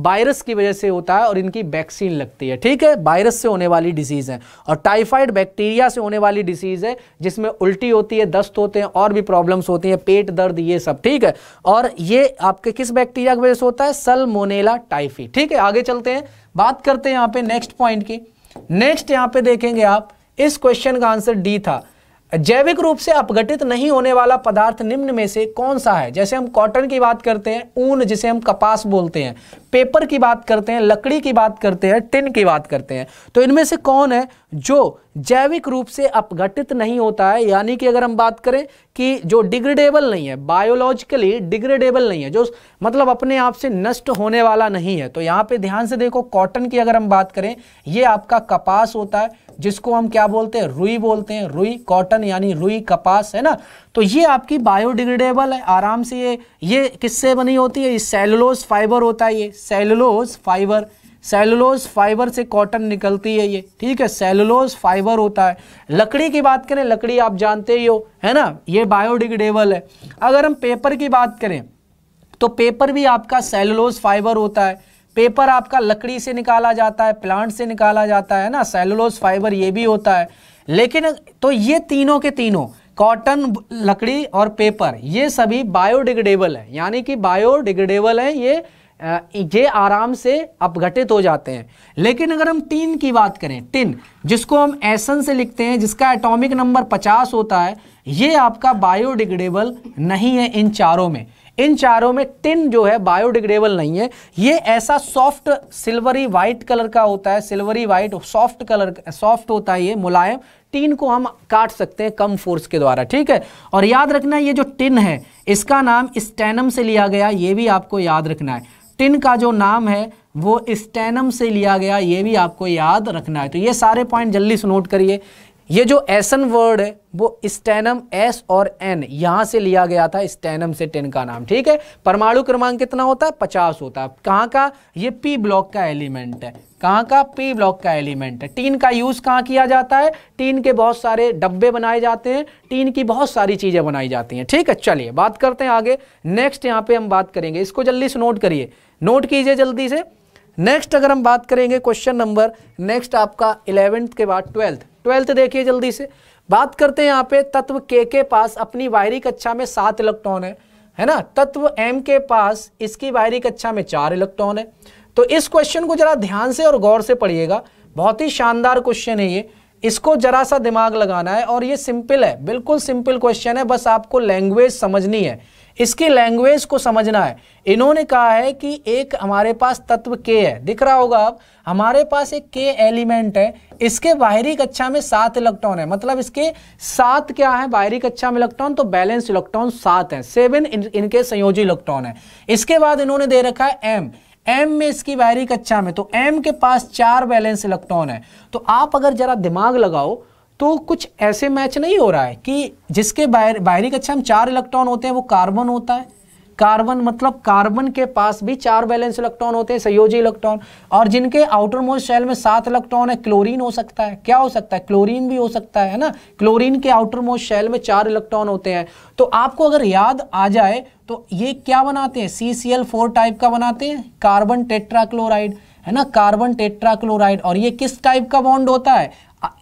वायरस की वजह से होता है और इनकी वैक्सीन लगती है ठीक है वायरस से होने वाली डिजीज है और टाइफाइड बैक्टीरिया से होने वाली डिजीज है जिसमें उल्टी होती है दस्त होते हैं और भी प्रॉब्लम्स होती हैं पेट दर्द ये सब ठीक है और ये आपके किस बैक्टीरिया की वजह से होता है सलमोनेला टाइफी ठीक है आगे चलते हैं बात करते हैं यहाँ पे नेक्स्ट पॉइंट की नेक्स्ट यहाँ पे देखेंगे आप इस क्वेश्चन का आंसर डी था जैविक रूप से अपघटित नहीं होने वाला पदार्थ निम्न में से कौन सा है जैसे हम कॉटन की बात करते हैं ऊन जिसे हम कपास बोलते हैं पेपर की बात करते हैं लकड़ी की बात करते हैं टिन की बात करते हैं तो इनमें से कौन है जो जैविक रूप से अपघटित नहीं होता है यानी कि अगर हम बात करें कि जो डिग्रेडेबल नहीं है बायोलॉजिकली डिग्रेडेबल नहीं है जो मतलब अपने आप से नष्ट होने वाला नहीं है तो यहाँ पे ध्यान से देखो कॉटन की अगर हम बात करें ये आपका कपास होता है जिसको हम क्या बोलते हैं रुई बोलते हैं रुई कॉटन यानी रुई कपास है ना तो ये आपकी बायोडिग्रेडेबल है आराम से ये ये किससे बनी होती है सेलुलोज फाइबर होता है ये सेलुलोज फाइबर सेलुलोज फाइबर से कॉटन निकलती है ये ठीक है सेलुलोज फाइबर होता है लकड़ी की बात करें लकड़ी आप जानते ही हो है ना ये बायोडिग्रेडेबल है अगर हम पेपर की बात करें तो पेपर भी आपका सेलुलोज फाइबर होता है पेपर आपका लकड़ी से निकाला जाता है प्लांट से निकाला जाता है ना सेलुलोज फाइबर ये भी होता है लेकिन तो ये तीनों के तीनों कॉटन लकड़ी और पेपर ये सभी बायोडिग्रेडेबल है यानी कि बायोडिग्रेडेबल है ये ये आराम से अपघटित हो जाते हैं लेकिन अगर हम टीन की बात करें टिन जिसको हम एसन से लिखते हैं जिसका एटॉमिक नंबर 50 होता है ये आपका बायोडिग्रेडेबल नहीं है इन चारों में इन चारों में टिन जो है बायोडिग्रेडेबल नहीं है ये ऐसा सॉफ्ट सिल्वरी वाइट कलर का होता है silvery white soft colour soft होता है ये मुलायम टीन को हम काट सकते हैं कम फोर्स के द्वारा ठीक है और याद रखना ये जो टिन है इसका नाम स्टैनम से लिया गया ये भी आपको याद रखना है टिन का जो नाम है वो स्टैनम से लिया गया ये भी आपको याद रखना है तो ये सारे पॉइंट जल्दी से नोट करिए ये जो एसन वर्ड है वो स्टेनम एस और एन यहां से लिया गया था स्टेनम से टेन का नाम ठीक है परमाणु क्रमांक कितना होता है पचास होता है कहाँ का ये पी ब्लॉक का एलिमेंट है कहाँ का पी ब्लॉक का एलिमेंट है टीन का यूज कहाँ किया जाता है टीन के बहुत सारे डब्बे बनाए जाते हैं टीन की बहुत सारी चीजें बनाई जाती हैं ठीक है चलिए बात करते हैं आगे नेक्स्ट यहाँ पर हम बात करेंगे इसको जल्दी से नोट करिए नोट कीजिए जल्दी से नेक्स्ट अगर हम बात करेंगे क्वेश्चन नंबर नेक्स्ट आपका इलेवेंथ के बाद ट्वेल्थ ट्वेल्थ देखिए जल्दी से बात करते हैं यहाँ पे तत्व के के पास अपनी वायरी कक्षा में सात इलेक्ट्रॉन है है ना तत्व एम के पास इसकी वायरी कक्षा में चार इलेक्ट्रॉन है तो इस क्वेश्चन को जरा ध्यान से और गौर से पढ़िएगा बहुत ही शानदार क्वेश्चन है ये इसको जरा सा दिमाग लगाना है और ये सिंपल है बिल्कुल सिंपल क्वेश्चन है बस आपको लैंग्वेज समझनी है इसकी लैंग्वेज को समझना है इन्होंने कहा है कि एक हमारे पास तत्व के है दिख रहा होगा अब हमारे पास एक के एलिमेंट है इसके बाहरी कक्षा में सात इलेक्ट्रॉन है मतलब इसके सात क्या है बाहरी कक्षा में इलेक्ट्रॉन तो बैलेंस इलेक्ट्रॉन सात है सेवन इन, इनके संयोजी इलेक्ट्रॉन है इसके बाद इन्होंने दे रखा है एम एम में इसकी बाहरी कक्षा में तो एम के पास चार बैलेंस इलेक्ट्रॉन है तो आप अगर जरा दिमाग लगाओ तो कुछ ऐसे मैच नहीं हो रहा है कि जिसके बाहर बाहरी कक्षा में चार इलेक्ट्रॉन होते हैं वो कार्बन होता है कार्बन मतलब कार्बन के पास भी चार बैलेंस इलेक्ट्रॉन होते हैं संयोजी इलेक्ट्रॉन और जिनके आउटर मोस्ट शेल में सात इलेक्ट्रॉन है क्लोरीन हो सकता है क्या हो सकता है क्लोरीन भी हो सकता है ना क्लोरीन के आउटर मोस्ट शेल में चार इलेक्ट्रॉन होते हैं तो आपको अगर याद आ जाए तो ये क्या बनाते हैं C C L four type का बनाते हैं कार्बन टेट्राक्लोराइड है ना कार्बन टेट्राक्लोराइड और ये किस टाइप का बॉन्ड होता है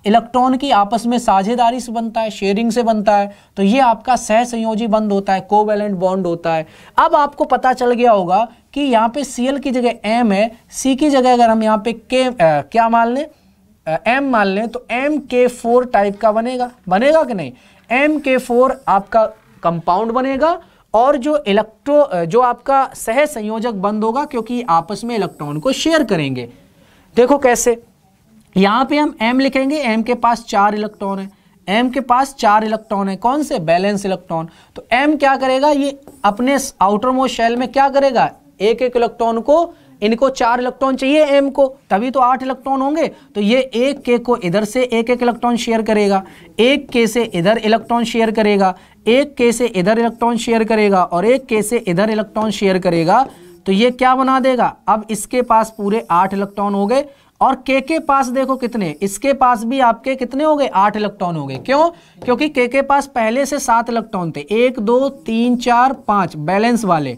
इलेक्ट्रॉन की आपस में साझेदारी से बनता है शेयरिंग से बनता है तो ये आपका सह संयोजी बंद होता है कोवेलेंट बॉन्ड होता है अब आपको पता चल गया होगा कि यहाँ पे सी की जगह एम है सी की जगह अगर हम यहाँ पे के आ, क्या मान लें एम मान लें तो एम के फोर टाइप का बनेगा बनेगा कि नहीं एम के फोर आपका कंपाउंड बनेगा और जो इलेक्ट्रो जो आपका सह संयोजक बंद होगा क्योंकि आपस में इलेक्ट्रॉन को शेयर करेंगे देखो कैसे यहाँ पे हम एम लिखेंगे एम के पास चार इलेक्ट्रॉन है एम के पास चार इलेक्ट्रॉन है कौन से बैलेंस इलेक्ट्रॉन तो एम क्या करेगा ये अपने आउटर मोस्ट शेल में क्या करेगा एक एक इलेक्ट्रॉन को इनको चार इलेक्ट्रॉन चाहिए एम को तभी तो आठ इलेक्ट्रॉन होंगे तो ये एक के को इधर से एक एक इलेक्ट्रॉन शेयर करेगा एक के से इधर इलेक्ट्रॉन शेयर करेगा एक के से इधर इलेक्ट्रॉन शेयर करेगा और एक के से इधर इलेक्ट्रॉन शेयर करेगा तो ये क्या बना देगा अब इसके पास पूरे आठ इलेक्ट्रॉन हो गए और के के पास देखो कितने इसके पास भी आपके कितने हो गए आठ इलेक्ट्रॉन हो गए क्यों क्योंकि के के पास पहले से सात इलेक्ट्रॉन थे एक दो तीन चार पांच बैलेंस वाले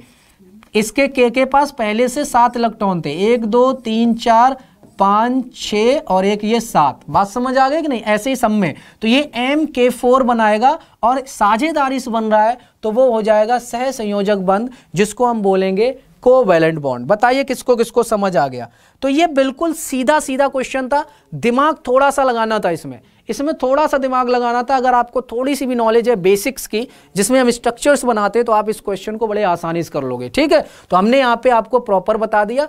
इसके के के पास पहले से सात इलेक्ट्रॉन थे एक दो तीन चार पाँच छ और एक ये सात बात समझ आ गई कि नहीं ऐसे ही सब में तो ये एम के फोर बनाएगा और साझेदारी से बन रहा है तो वो हो जाएगा सह संयोजक बंद जिसको हम बोलेंगे कोवेलेंट बॉन्ड बताइए किसको किसको समझ आ गया तो ये बिल्कुल सीधा सीधा क्वेश्चन था दिमाग थोड़ा सा लगाना था इसमें इसमें थोड़ा सा दिमाग लगाना था अगर आपको थोड़ी सी भी नॉलेज है बेसिक्स की जिसमें हम स्ट्रक्चर्स बनाते हैं तो आप इस क्वेश्चन को बड़े आसानी से कर लोगे ठीक है तो हमने यहाँ पे आपको प्रॉपर बता दिया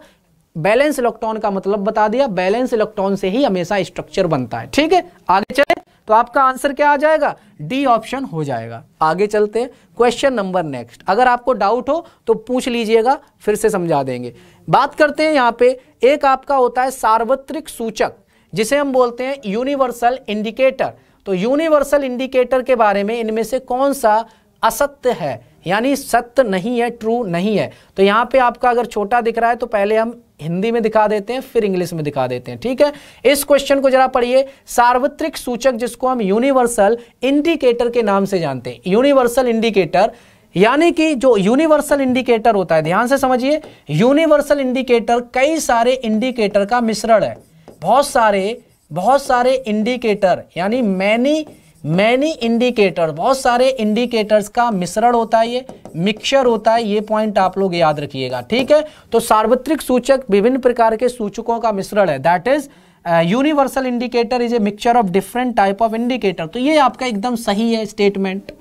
बैलेंस इलेक्ट्रॉन का मतलब बता दिया बैलेंस इलेक्ट्रॉन से ही हमेशा स्ट्रक्चर बनता है ठीक है आगे चले तो आपका आंसर क्या आ जाएगा डी ऑप्शन हो जाएगा आगे चलते हैं क्वेश्चन नंबर नेक्स्ट अगर आपको डाउट हो तो पूछ लीजिएगा फिर से समझा देंगे बात करते हैं यहां पे एक आपका होता है सार्वत्रिक सूचक जिसे हम बोलते हैं यूनिवर्सल इंडिकेटर तो यूनिवर्सल इंडिकेटर के बारे में इनमें से कौन सा असत्य है यानी सत्य नहीं है ट्रू नहीं है तो यहां पे आपका अगर छोटा दिख रहा है तो पहले हम हिंदी में दिखा देते हैं फिर इंग्लिश में दिखा देते हैं ठीक है इस क्वेश्चन को जरा पढ़िए सार्वत्रिक सूचक जिसको हम यूनिवर्सल इंडिकेटर के नाम से जानते हैं यूनिवर्सल इंडिकेटर यानी कि जो यूनिवर्सल इंडिकेटर होता है ध्यान से समझिए यूनिवर्सल इंडिकेटर कई सारे इंडिकेटर का मिश्रण है बहुत सारे बहुत सारे इंडिकेटर यानी मैनी मैनी इंडिकेटर बहुत सारे इंडिकेटर्स का मिश्रण होता है ये मिक्सर होता है ये पॉइंट आप लोग याद रखिएगा ठीक है तो सार्वत्रिक सूचक विभिन्न प्रकार के सूचकों का मिश्रण है that is universal indicator is a mixture of different type of indicator तो ये आपका एकदम सही है स्टेटमेंट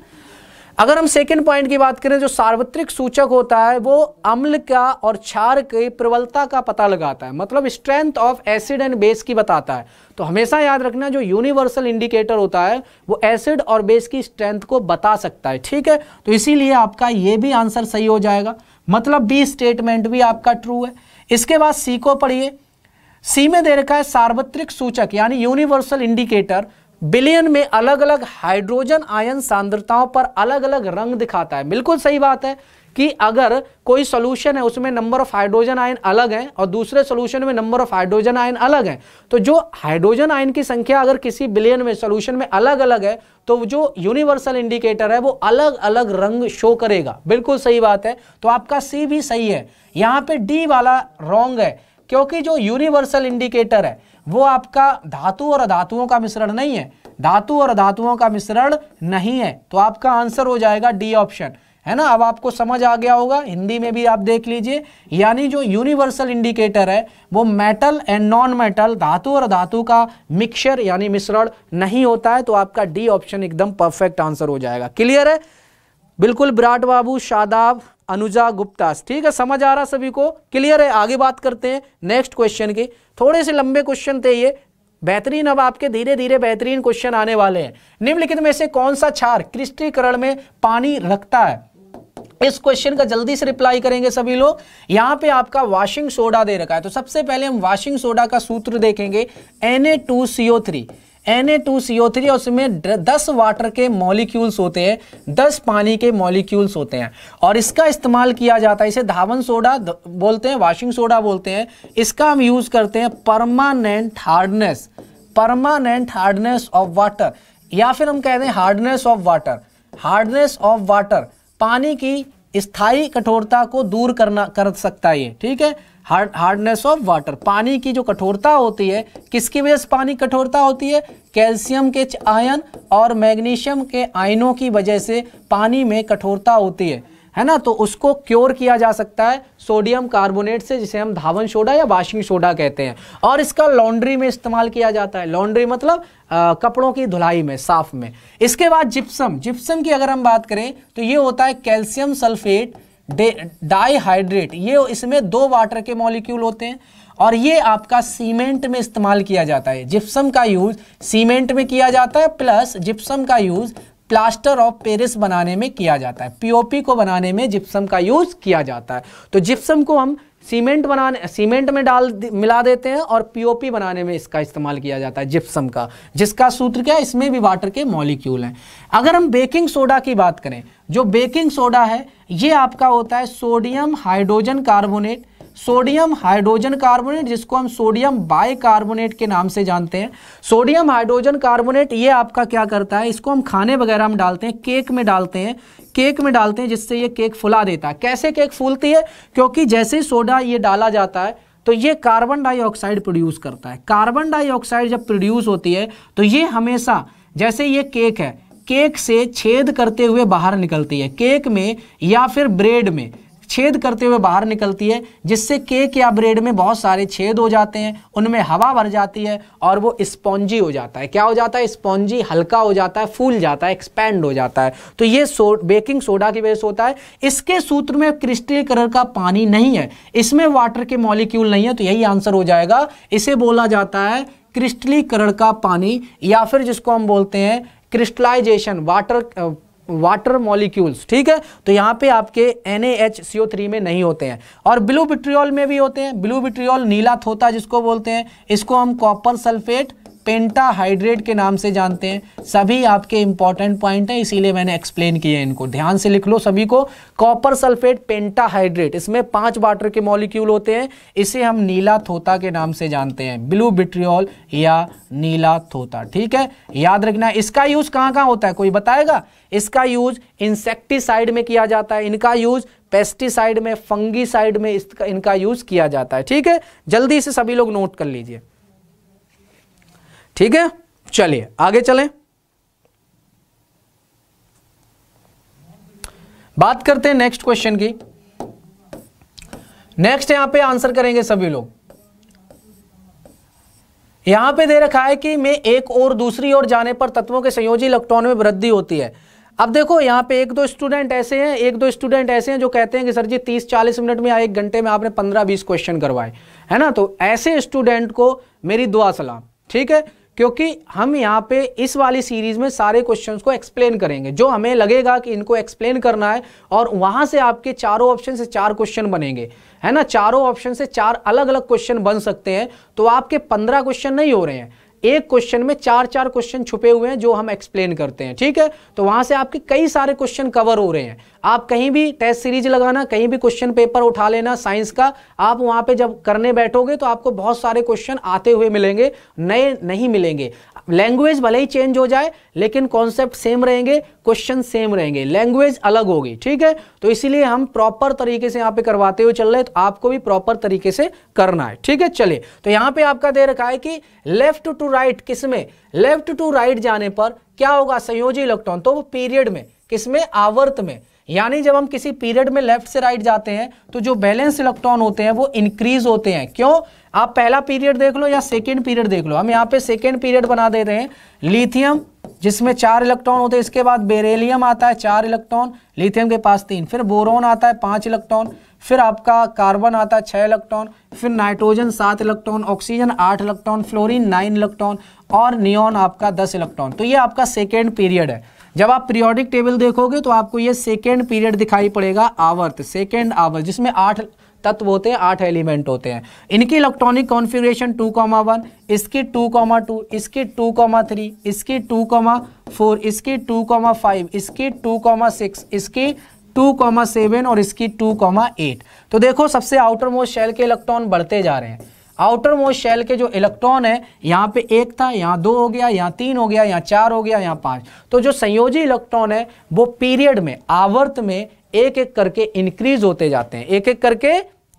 अगर हम सेकेंड पॉइंट की बात करें जो सार्वत्रिक सूचक होता है वो अम्ल का और क्षार की प्रबलता का पता लगाता है मतलब strength of acid and base की बताता है तो हमेशा याद रखना जो यूनिवर्सल इंडिकेटर होता है वो एसिड और बेस की स्ट्रेंथ को बता सकता है ठीक है तो इसीलिए आपका ये भी आंसर सही हो जाएगा मतलब बी स्टेटमेंट भी आपका ट्रू है इसके बाद सी को पढ़िए सी में दे रखा है सार्वत्रिक सूचक यानी यूनिवर्सल इंडिकेटर बिलियन में अलग अलग हाइड्रोजन आयन सांद्रताओं पर अलग अलग रंग दिखाता है बिल्कुल सही बात है कि अगर कोई सोल्यूशन है उसमें नंबर ऑफ हाइड्रोजन आयन अलग है और दूसरे सोल्यूशन में नंबर ऑफ हाइड्रोजन आयन अलग है तो जो हाइड्रोजन आयन की संख्या अगर किसी बिलियन में सोल्यूशन में अलग अलग है तो जो यूनिवर्सल इंडिकेटर है वो अलग अलग रंग शो करेगा बिल्कुल सही बात है तो आपका सी भी सही है यहाँ पे डी वाला रॉन्ग है क्योंकि जो यूनिवर्सल इंडिकेटर है वो आपका धातु और अधातुओं का मिश्रण नहीं है धातु और अधातुओं का मिश्रण नहीं है तो आपका आंसर हो जाएगा डी ऑप्शन है ना अब आपको समझ आ गया होगा हिंदी में भी आप देख लीजिए यानी जो यूनिवर्सल इंडिकेटर है वो मेटल एंड नॉन मेटल धातु और धातु का मिक्सचर यानी मिश्रण नहीं होता है तो आपका डी ऑप्शन एकदम परफेक्ट आंसर हो जाएगा क्लियर है बिल्कुल विराट बाबू शादाब अनुजा गुप्ता ठीक है समझ आ रहा सभी को क्लियर है आगे बात करते हैं नेक्स्ट क्वेश्चन की थोड़े से लंबे क्वेश्चन थे ये बेहतरीन अब आपके धीरे धीरे बेहतरीन क्वेश्चन आने वाले हैं निम्नलिखित में से कौन सा क्षार क्रिस्टीकरण में पानी रखता है इस क्वेश्चन का जल्दी से रिप्लाई करेंगे सभी लोग यहां पे आपका वाशिंग सोडा दे रखा है तो सबसे पहले हम वाशिंग सोडा का सूत्र देखेंगे Na2CO3 Na2CO3 और उसमें दस वाटर के मॉलिक्यूल्स होते हैं दस पानी के मॉलिक्यूल्स होते हैं और इसका इस्तेमाल किया जाता है इसे धावन सोडा बोलते हैं वॉशिंग सोडा बोलते हैं इसका हम यूज़ करते हैं permanent hardness permanent hardness of water या फिर हम कहते हैं hardness of water hardness of water पानी की स्थायी कठोरता को दूर करना कर सकता है ठीक है हार्ड हार्डनेस ऑफ वाटर पानी की जो कठोरता होती है किसकी वजह से पानी कठोरता होती है कैल्शियम के आयन और मैग्नीशियम के आयनों की वजह से पानी में कठोरता होती है है ना तो उसको क्योर किया जा सकता है सोडियम कार्बोनेट से जिसे हम धावन सोडा या वाशिंग सोडा कहते हैं और इसका लॉन्ड्री में इस्तेमाल किया जाता है लॉन्ड्री मतलब आ, कपड़ों की धुलाई में साफ में इसके बाद जिप्सम जिप्सम की अगर हम बात करें तो ये होता है कैल्शियम सल्फेट डाईहाइड्रेट ये इसमें दो वाटर के मॉलिक्यूल होते हैं और ये आपका सीमेंट में इस्तेमाल किया जाता है जिप्सम का यूज़ सीमेंट में किया जाता है प्लस जिप्सम का यूज़ प्लास्टर ऑफ पेरिस बनाने में किया जाता है पीओपी को बनाने में जिप्सम का यूज किया जाता है तो जिप्सम को हम सीमेंट बनाने सीमेंट में डाल मिला देते हैं और पीओपी बनाने में इसका इस्तेमाल किया जाता है जिप्सम का जिसका सूत्र क्या है इसमें भी वाटर के मॉलिक्यूल हैं अगर हम बेकिंग सोडा की बात करें जो बेकिंग सोडा है ये आपका होता है sodium hydrogen carbonate sodium hydrogen carbonate जिसको हम सोडियम बाइकार्बोनेट के नाम से जानते हैं सोडियम हाइड्रोजन कार्बोनेट ये आपका क्या करता है इसको हम खाने वगैरह में डालते हैं केक में डालते हैं केक में डालते हैं जिससे ये केक फुला देता है कैसे केक फूलती है क्योंकि जैसे ही सोडा ये डाला जाता है तो ये कार्बन डाइऑक्साइड प्रोड्यूस करता है कार्बन डाइऑक्साइड जब प्रोड्यूस होती है तो ये हमेशा जैसे ये केक है केक से छेद करते हुए बाहर निकलती है केक में या फिर ब्रेड में छेद करते हुए बाहर निकलती है जिससे केक या ब्रेड में बहुत सारे छेद हो जाते हैं उनमें हवा भर जाती है और वो स्पॉन्जी हो जाता है क्या हो जाता है स्पॉन्जी हल्का हो जाता है फूल जाता है एक्सपैंड हो जाता है तो ये सो, बेकिंग सोडा की वजह से होता है इसके सूत्र में क्रिस्टल कलर का पानी नहीं है इसमें वाटर के मॉलिक्यूल नहीं है तो यही आंसर हो जाएगा इसे बोला जाता है क्रिस्टलीकरण का पानी या फिर जिसको हम बोलते हैं क्रिस्टलाइजेशन वाटर वाटर मॉलिक्यूल्स ठीक है तो यहाँ पे आपके NaHCO3 में नहीं होते हैं और ब्लू बिट्रियल में भी होते हैं ब्लू बिट्रियल नीला थोता जिसको बोलते हैं इसको हम कॉपर सल्फेट पेंटाहाइड्रेट के नाम से जानते हैं सभी आपके इंपॉर्टेंट पॉइंट हैं इसीलिए मैंने एक्सप्लेन किया इनको ध्यान से लिख लो सभी को कॉपर सल्फेट पेंटाहाइड्रेट इसमें पांच वाटर के मॉलिक्यूल होते हैं इसे हम नीला थोता के नाम से जानते हैं ब्लू बिट्रियोल या नीला थोता ठीक है याद रखना इसका यूज कहाँ कहाँ होता है कोई बताएगा इसका यूज इंसेक्टिसाइड में किया जाता है इनका यूज पेस्टिसाइड में फंगीसाइड में इसका इनका यूज किया जाता है ठीक है जल्दी से सभी लोग नोट कर लीजिए ठीक है चलिए आगे चलें बात करते हैं नेक्स्ट क्वेश्चन की नेक्स्ट यहां पे आंसर करेंगे सभी लोग यहां पे दे रखा है कि मैं एक और दूसरी ओर जाने पर तत्वों के संयोजी इलेक्ट्रॉन में वृद्धि होती है अब देखो यहां पे एक दो स्टूडेंट ऐसे हैं एक दो स्टूडेंट ऐसे हैं जो कहते हैं कि सर जी तीस चालीस मिनट में या एक घंटे में आपने पंद्रह बीस क्वेश्चन करवाए है ना तो ऐसे स्टूडेंट को मेरी दुआ सलाम ठीक है क्योंकि हम यहाँ पे इस वाली सीरीज में सारे क्वेश्चंस को एक्सप्लेन करेंगे जो हमें लगेगा कि इनको एक्सप्लेन करना है और वहां से आपके चारों ऑप्शन से चार क्वेश्चन बनेंगे है ना चारों ऑप्शन से चार अलग अलग क्वेश्चन बन सकते हैं तो आपके पंद्रह क्वेश्चन नहीं हो रहे हैं एक क्वेश्चन में चार चार क्वेश्चन छुपे हुए हैं जो हम एक्सप्लेन करते हैं ठीक है तो वहां से आपके कई सारे क्वेश्चन कवर हो रहे हैं आप कहीं भी टेस्ट सीरीज लगाना कहीं भी क्वेश्चन पेपर उठा लेना साइंस का आप वहां पे जब करने बैठोगे तो आपको बहुत सारे क्वेश्चन आते हुए मिलेंगे नए नहीं मिलेंगे लैंग्वेज भले ही चेंज हो जाए लेकिन कॉन्सेप्ट सेम रहेंगे क्वेश्चन सेम रहेंगे लैंग्वेज अलग होगी ठीक है तो इसीलिए हम प्रॉपर तरीके से यहां पे करवाते हुए चल रहे तो आपको भी प्रॉपर तरीके से करना है ठीक है चलिए तो यहां पे आपका दे रखा है कि लेफ्ट टू राइट किसमें लेफ्ट टू राइट जाने पर क्या होगा संयोजी इलेक्ट्रॉन तो पीरियड में किसमें आवर्त में यानी जब हम किसी पीरियड में लेफ्ट से राइट जाते हैं तो जो बैलेंस इलेक्ट्रॉन होते हैं वो इंक्रीज होते हैं क्यों आप पहला पीरियड देख लो या सेकेंड पीरियड देख लो हम यहाँ पे सेकेंड पीरियड बना देते हैं लिथियम जिसमें चार इलेक्ट्रॉन होते हैं इसके बाद बेरेलियम आता है चार इलेक्ट्रॉन लिथियम के पास तीन फिर बोरोन आता है पाँच इलेक्ट्रॉन फिर आपका कार्बन आता है छः इलेक्ट्रॉन फिर नाइट्रोजन सात इलेक्ट्रॉन ऑक्सीजन आठ इलेक्ट्रॉन फ्लोरीन नाइन इलेक्ट्रॉन और नियॉन आपका दस इलेक्ट्रॉन तो ये आपका सेकेंड पीरियड है जब आप पीरियोडिक टेबल देखोगे तो आपको ये सेकेंड पीरियड दिखाई पड़ेगा आवर्त सेकेंड आवर्त जिसमें आठ तत्व होते हैं आठ एलिमेंट होते हैं इनकी इलेक्ट्रॉनिक कॉन्फ़िगरेशन टू वन इसकी टू कॉमा टू इसकी टू कॉमा थ्री इसकी टू फोर इसकी टू कॉमा फाइव इसकी टू कॉमा सिक्स इसकी टू कॉमा सेवन और इसकी टू कॉमा एट तो देखो सबसे आउटर मोस्ट शेल के इलेक्ट्रॉन बढ़ते जा रहे हैं आउटर मोस्ट शेल के जो इलेक्ट्रॉन है यहाँ पे एक था यहाँ दो हो गया यहाँ तीन हो गया यहाँ चार हो गया यहाँ पांच तो जो संयोजी इलेक्ट्रॉन है वो पीरियड में आवर्त में एक एक करके इंक्रीज होते जाते हैं एक एक करके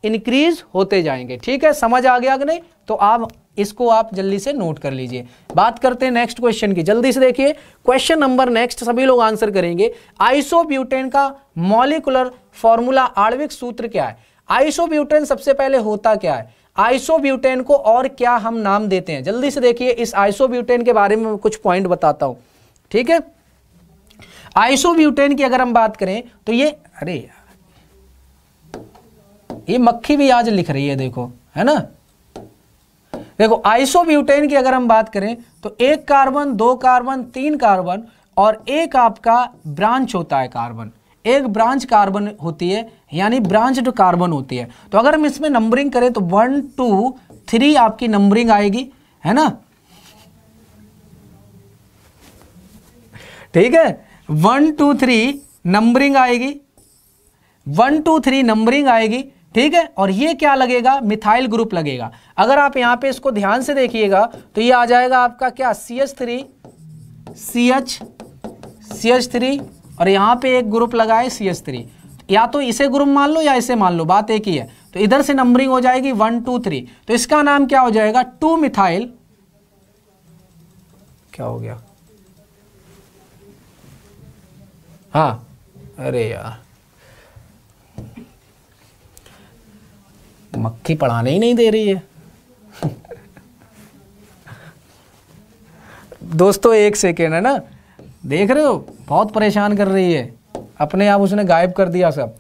इंक्रीज होते जाएंगे ठीक है समझ आ गया कि नहीं तो आप इसको आप जल्दी से नोट कर लीजिए बात करते हैं नेक्स्ट क्वेश्चन की जल्दी से देखिए क्वेश्चन नंबर नेक्स्ट सभी लोग आंसर करेंगे आइसोब्यूटेन का मॉलिकुलर फॉर्मूला आणविक सूत्र क्या है आइसोब्यूटेन सबसे पहले होता क्या है आइसोब्यूटेन को और क्या हम नाम देते हैं जल्दी से देखिए इस आइसोब्यूटेन के बारे में कुछ पॉइंट बताता हूं ठीक है आइसोब्यूटेन की अगर हम बात करें तो ये अरे ये मक्खी भी आज लिख रही है देखो है ना देखो आइसोब्यूटेन की अगर हम बात करें तो एक कार्बन दो कार्बन तीन कार्बन और एक आपका ब्रांच होता है कार्बन एक ब्रांच कार्बन होती है यानी ब्रांच जो कार्बन होती है तो अगर हम इसमें नंबरिंग करें तो वन टू थ्री आपकी नंबरिंग आएगी है ना ठीक है वन टू थ्री नंबरिंग आएगी वन टू थ्री नंबरिंग आएगी ठीक है और ये क्या लगेगा मिथाइल ग्रुप लगेगा अगर आप यहां पे इसको ध्यान से देखिएगा तो ये आ जाएगा आपका क्या C H three C H C H three और यहाँ पे एक ग्रुप लगाए सी एस थ्री या तो इसे ग्रुप मान लो या इसे मान लो बात एक ही है तो इधर से नंबरिंग हो जाएगी वन टू थ्री तो इसका नाम क्या हो जाएगा टू मिथाइल क्या हो गया हाँ अरे यार मक्खी पढ़ाने ही नहीं दे रही है दोस्तों एक सेकेंड है ना देख रहे हो बहुत परेशान कर रही है अपने आप उसने गायब कर दिया सब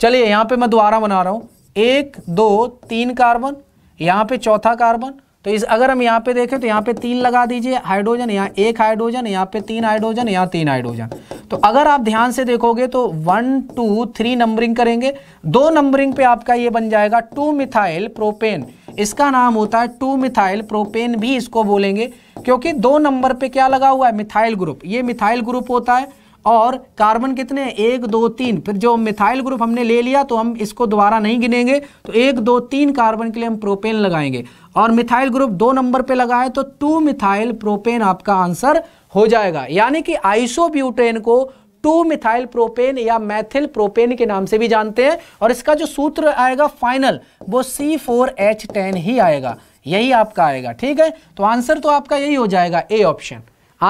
चलिए यहाँ पे मैं दोबारा बना रहा हूँ एक दो तीन कार्बन यहाँ पे चौथा कार्बन तो इस अगर हम यहाँ पे देखें तो यहाँ पे तीन लगा दीजिए हाइड्रोजन यहाँ एक हाइड्रोजन यहाँ पे तीन हाइड्रोजन यहाँ तीन हाइड्रोजन तो अगर आप ध्यान से देखोगे तो वन टू थ्री नंबरिंग करेंगे दो नंबरिंग पे आपका ये बन जाएगा टू मिथाइल प्रोपेन इसका नाम होता है टू मिथाइल प्रोपेन भी इसको बोलेंगे क्योंकि दो नंबर पे क्या लगा हुआ है मिथाइल ग्रुप ये मिथाइल ग्रुप होता है और कार्बन कितने एक दो तीन फिर जो मिथाइल ग्रुप हमने ले लिया तो हम इसको दोबारा नहीं गिनेंगे तो एक दो तीन कार्बन के लिए हम प्रोपेन लगाएंगे और मिथाइल ग्रुप दो नंबर पे लगाए तो टू मिथाइल प्रोपेन आपका आंसर हो जाएगा यानी कि आइसोब्यूटेन को टू मिथाइल प्रोपेन या मैथिल प्रोपेन के नाम से भी जानते हैं और इसका जो सूत्र आएगा फाइनल वो सी फोर एच टेन ही आएगा यही आपका आएगा ठीक है तो आंसर तो आपका यही हो जाएगा ए ऑप्शन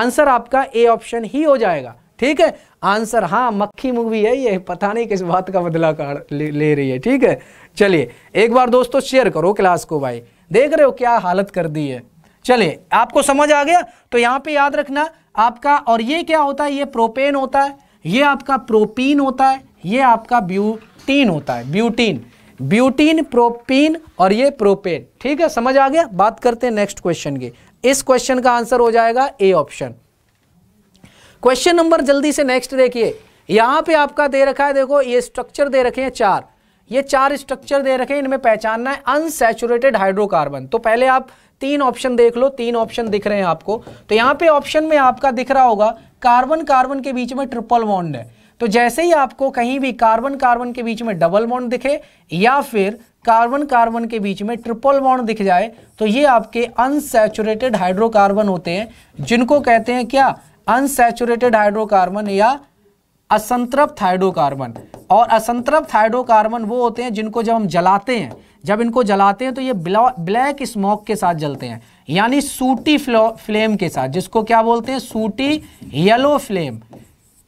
आंसर आपका ए ऑप्शन ही हो जाएगा ठीक है आंसर हाँ मक्खी मूवी है ये पता नहीं किस बात का बदला कर ले रही है ठीक है चलिए एक बार दोस्तों शेयर करो क्लास को भाई देख रहे हो क्या हालत कर दी है चलिए आपको समझ आ गया तो यहाँ पे याद रखना आपका और ये क्या होता है ये प्रोपेन होता है ये आपका प्रोपीन होता है ये आपका ब्यूटीन होता है ब्यूटीन ब्यूटीन प्रोपीन और ये प्रोपेन ठीक है समझ आ गया बात करते हैं नेक्स्ट क्वेश्चन की इस क्वेश्चन का आंसर हो जाएगा ए ऑप्शन क्वेश्चन नंबर जल्दी से नेक्स्ट देखिए यहां पे आपका दे रखा है देखो ये स्ट्रक्चर दे रखे हैं चार ये चार स्ट्रक्चर दे रखे हैं इनमें पहचानना है अनसेचुरेटेड हाइड्रोकार्बन तो पहले आप तीन ऑप्शन देख लो तीन ऑप्शन दिख रहे हैं आपको तो यहाँ पे ऑप्शन में आपका दिख रहा होगा कार्बन कार्बन के बीच में ट्रिपल बॉन्ड है तो जैसे ही आपको कहीं भी कार्बन कार्बन के बीच में डबल बॉन्ड दिखे या फिर कार्बन कार्बन के बीच में ट्रिपल बॉन्ड दिख जाए तो ये आपके अनसेचुरेटेड हाइड्रोकार्बन होते हैं जिनको कहते हैं क्या अनसेचुरेटेड हाइड्रोकार्बन या असंतृप्त हाइड्रोकार्बन और असंतृप्त हाइड्रोकार्बन वो होते हैं जिनको जब हम जलाते हैं जब इनको जलाते हैं तो ये ब्लैक स्मोक के साथ जलते हैं यानी सूटी फ्लेम के साथ जिसको क्या बोलते हैं सूटी येलो फ्लेम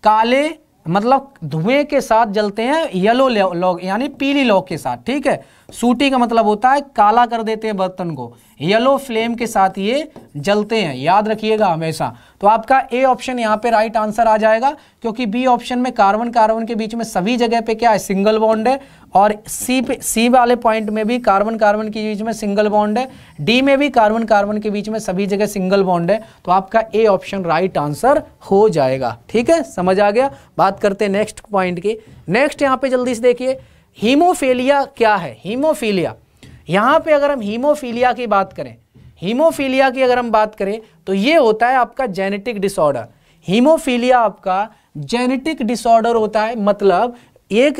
काले मतलब धुएं के साथ जलते हैं येलो लॉग यानी पीली लॉग के साथ ठीक है सूटी का मतलब होता है काला कर देते हैं बर्तन को येलो फ्लेम के साथ ये जलते हैं याद रखिएगा हमेशा तो आपका ए ऑप्शन यहाँ पे राइट आंसर आ जाएगा क्योंकि बी ऑप्शन में कार्बन कार्बन के बीच में सभी जगह पे क्या है सिंगल बॉन्ड है और सी पे सी वाले पॉइंट में भी कार्बन कार्बन के बीच में सिंगल बॉन्ड है डी में भी कार्बन कार्बन के बीच में सभी जगह सिंगल बॉन्ड है तो आपका ए ऑप्शन राइट आंसर हो जाएगा ठीक है समझ आ गया बात करते हैं नेक्स्ट पॉइंट की नेक्स्ट यहाँ पे जल्दी से देखिए हीमोफीलिया क्या है हीमोफीलिया यहाँ पे अगर हम हीमोफीलिया की बात करें हीमोफीलिया की अगर हम बात करें तो ये होता है आपका जेनेटिक डिसऑर्डर हीमोफीलिया आपका जेनेटिक डिसऑर्डर होता है मतलब एक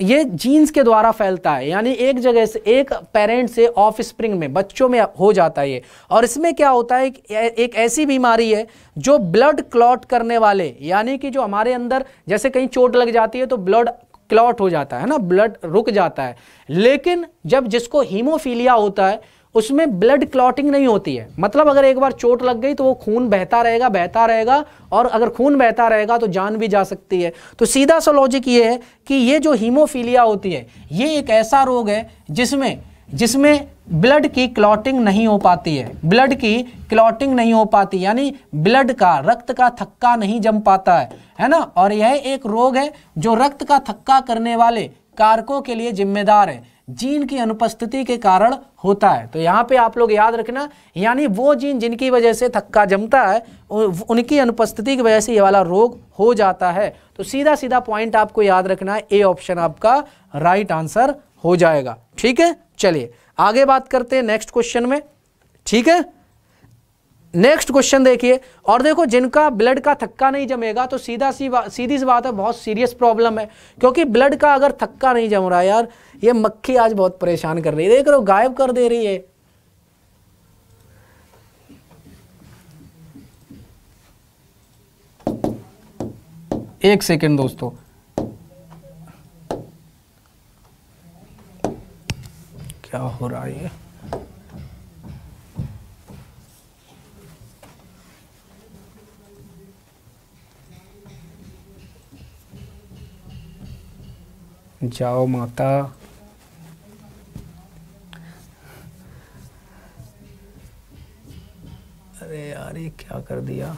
ये जीन्स के द्वारा फैलता है यानी एक जगह से एक पेरेंट से ऑफ स्प्रिंग में बच्चों में हो जाता है ये और इसमें क्या होता है एक, एक ऐसी बीमारी है जो ब्लड क्लॉट करने वाले यानी कि जो हमारे अंदर जैसे कहीं चोट लग जाती है तो ब्लड क्लॉट हो जाता है ना ब्लड रुक जाता है लेकिन जब जिसको हीमोफीलिया होता है उसमें ब्लड क्लॉटिंग नहीं होती है मतलब अगर एक बार चोट लग गई तो वो खून बहता रहेगा बहता रहेगा और अगर खून बहता रहेगा तो जान भी जा सकती है तो सीधा सा लॉजिक ये है कि ये जो हीमोफीलिया होती है ये एक ऐसा रोग है जिसमें जिसमें ब्लड की क्लॉटिंग नहीं हो पाती है ब्लड की क्लॉटिंग नहीं हो पाती यानी ब्लड का रक्त का थक्का नहीं जम पाता है है ना और यह एक रोग है जो रक्त का थक्का करने वाले कारकों के लिए जिम्मेदार है जीन की अनुपस्थिति के कारण होता है तो यहाँ पे आप लोग याद रखना यानी वो जीन जिनकी वजह से थक्का जमता है उनकी अनुपस्थिति की वजह से ये वाला रोग हो जाता है तो सीधा सीधा पॉइंट आपको याद रखना है ए ऑप्शन आपका राइट आंसर हो जाएगा ठीक है चलिए आगे बात करते हैं नेक्स्ट क्वेश्चन में ठीक है नेक्स्ट क्वेश्चन देखिए और देखो जिनका ब्लड का थक्का नहीं जमेगा तो सीधा सी बात सीधी सी बात है बहुत सीरियस प्रॉब्लम है क्योंकि ब्लड का अगर थक्का नहीं जम रहा यार ये मक्खी आज बहुत परेशान कर रही है देख रहे हो गायब कर दे रही है एक सेकेंड दोस्तों क्या हो रहा है जाओ माता अरे यार ये क्या कर दिया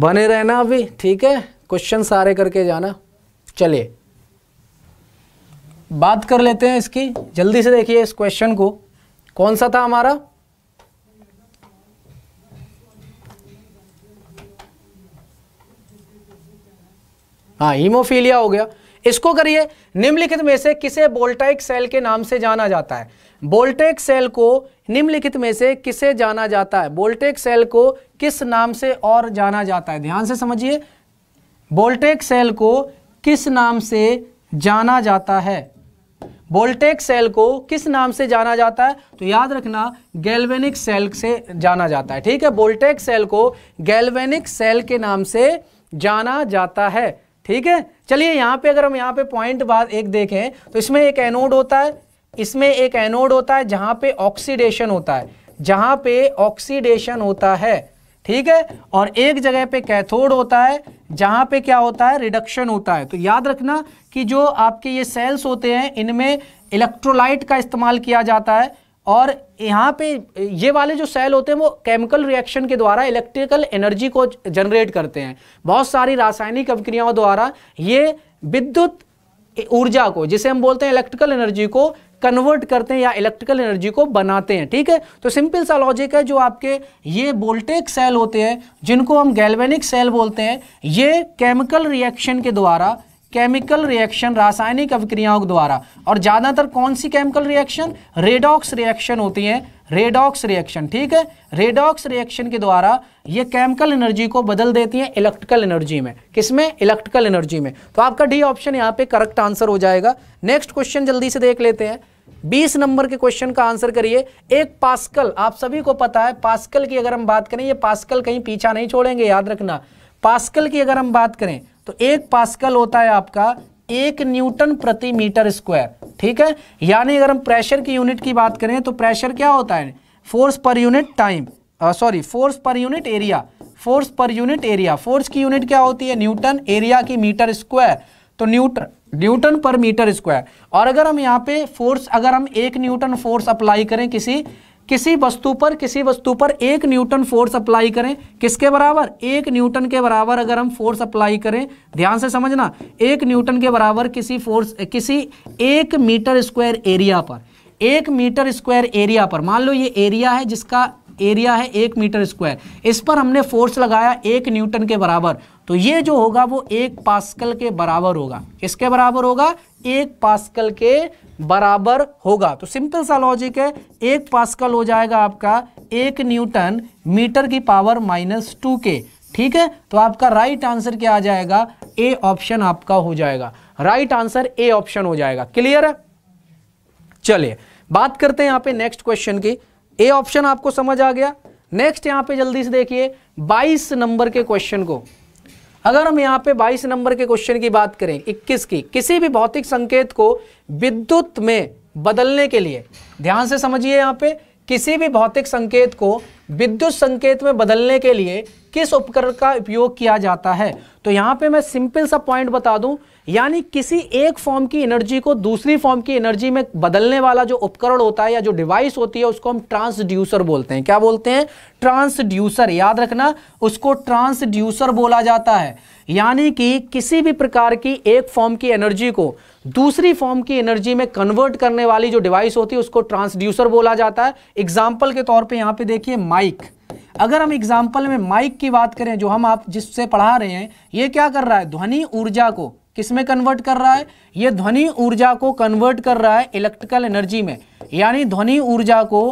बने रहना अभी ठीक है क्वेश्चन सारे करके जाना चलिए बात कर लेते हैं इसकी जल्दी से देखिए इस क्वेश्चन को कौन सा था हमारा हाँ हीमोफीलिया हो गया इसको करिए निम्नलिखित में से किसे बोल्टाइक सेल के नाम से जाना जाता है बोल्टेक सेल को निम्नलिखित में से किसे जाना जाता है बोल्टेक सेल को किस नाम से और जाना जाता है ध्यान से समझिए बोल्टेक सेल को किस नाम से जाना जाता है बोल्टेक सेल को किस नाम से जाना जाता है तो याद रखना गैल्वेनिक सेल से जाना जाता है ठीक है बोल्टेक सेल को गैल्वेनिक सेल के नाम से जाना जाता है ठीक है चलिए यहाँ पे अगर हम यहाँ पे पॉइंट बात एक देखें तो इसमें एक एनोड होता है इसमें एक एनोड होता है जहाँ पे ऑक्सीडेशन होता है जहाँ पे ऑक्सीडेशन होता है ठीक है और एक जगह पे कैथोड होता है जहाँ पे क्या होता है रिडक्शन होता है तो याद रखना कि जो आपके ये सेल्स होते हैं इनमें इलेक्ट्रोलाइट का इस्तेमाल किया जाता है और यहाँ पे ये वाले जो सेल होते हैं वो केमिकल रिएक्शन के द्वारा इलेक्ट्रिकल एनर्जी को जनरेट करते हैं बहुत सारी रासायनिक अभिक्रियाओं द्वारा ये विद्युत ऊर्जा को जिसे हम बोलते हैं इलेक्ट्रिकल एनर्जी को कन्वर्ट करते हैं या इलेक्ट्रिकल एनर्जी को बनाते हैं ठीक है तो सिंपल सा लॉजिक है जो आपके ये वोल्टेक सेल होते हैं जिनको हम गैल्वेनिक सेल बोलते हैं ये केमिकल रिएक्शन के द्वारा केमिकल रिएक्शन रासायनिक अभिक्रियाओं द्वारा और ज़्यादातर कौन सी केमिकल रिएक्शन रेडॉक्स रिएक्शन होती है रेडॉक्स रिएक्शन ठीक है रेडॉक्स रिएक्शन के द्वारा ये केमिकल एनर्जी को बदल देती है इलेक्ट्रिकल एनर्जी में किसमें इलेक्ट्रिकल एनर्जी में तो आपका डी ऑप्शन यहाँ पे करेक्ट आंसर हो जाएगा नेक्स्ट क्वेश्चन जल्दी से देख लेते हैं 20 नंबर के क्वेश्चन का आंसर करिए एक पास्कल आप सभी को पता है पास्कल की अगर हम बात करें ये पास्कल कहीं पीछा नहीं छोड़ेंगे याद रखना पास्कल की अगर हम बात करें तो एक पास्कल होता है आपका एक न्यूटन प्रति मीटर स्क्वायर ठीक है यानी अगर हम प्रेशर की यूनिट की बात करें तो प्रेशर क्या होता है फोर्स पर यूनिट टाइम सॉरी फोर्स पर यूनिट एरिया फोर्स पर यूनिट एरिया फोर्स की यूनिट क्या होती है न्यूटन एरिया की मीटर स्क्वायर तो न्यूटन न्यूटन पर मीटर स्क्वायर और अगर हम यहाँ पे फोर्स अगर हम एक न्यूटन फोर्स अप्लाई करें किसी किसी वस्तु पर किसी वस्तु पर एक न्यूटन फोर्स अप्लाई करें किसके बराबर एक न्यूटन के बराबर अगर हम फोर्स अप्लाई करें ध्यान से समझना एक न्यूटन के बराबर किसी फोर्स किसी एक मीटर स्क्वायर एरिया पर एक मीटर स्क्वायर एरिया पर मान लो ये एरिया है जिसका एरिया है एक मीटर स्क्वायर इस पर हमने फोर्स लगाया एक न्यूटन के बराबर तो ये जो होगा वो एक पास्कल के बराबर होगा किसके बराबर होगा एक पास्कल के बराबर होगा तो सिंपल सा लॉजिक है एक पास्कल हो जाएगा आपका एक न्यूटन मीटर की पावर माइनस टू के ठीक है तो आपका राइट आंसर क्या आ जाएगा ए ऑप्शन आपका हो जाएगा राइट आंसर ए ऑप्शन हो जाएगा क्लियर है चलिए बात करते हैं यहां पे नेक्स्ट क्वेश्चन की ए ऑप्शन आपको समझ आ गया नेक्स्ट यहां पे जल्दी से देखिए 22 नंबर के क्वेश्चन को अगर हम यहाँ पे 22 नंबर के क्वेश्चन की बात करें 21 की किसी भी भौतिक संकेत को विद्युत में बदलने के लिए ध्यान से समझिए यहाँ पे किसी भी भौतिक संकेत को विद्युत संकेत में बदलने के लिए किस उपकरण का उपयोग किया जाता है तो यहाँ पे मैं सिंपल सा पॉइंट बता दूं यानी किसी एक फॉर्म की एनर्जी को दूसरी फॉर्म की एनर्जी में बदलने वाला जो उपकरण होता है या जो डिवाइस होती है उसको हम ट्रांसड्यूसर बोलते हैं क्या बोलते हैं ट्रांसड्यूसर याद रखना उसको ट्रांसड्यूसर बोला जाता है यानी कि किसी भी प्रकार की एक फॉर्म की एनर्जी को दूसरी फॉर्म की एनर्जी में कन्वर्ट करने वाली जो डिवाइस होती है उसको ट्रांसड्यूसर बोला जाता है एग्जाम्पल के तौर पर यहाँ पे देखिए माइक अगर हम एग्जाम्पल में माइक की बात करें जो हम आप जिससे पढ़ा रहे हैं ये क्या कर रहा है ध्वनि ऊर्जा को किस में कन्वर्ट कर रहा है यह ध्वनि ऊर्जा को कन्वर्ट कर रहा है इलेक्ट्रिकल एनर्जी में यानी ध्वनि ऊर्जा को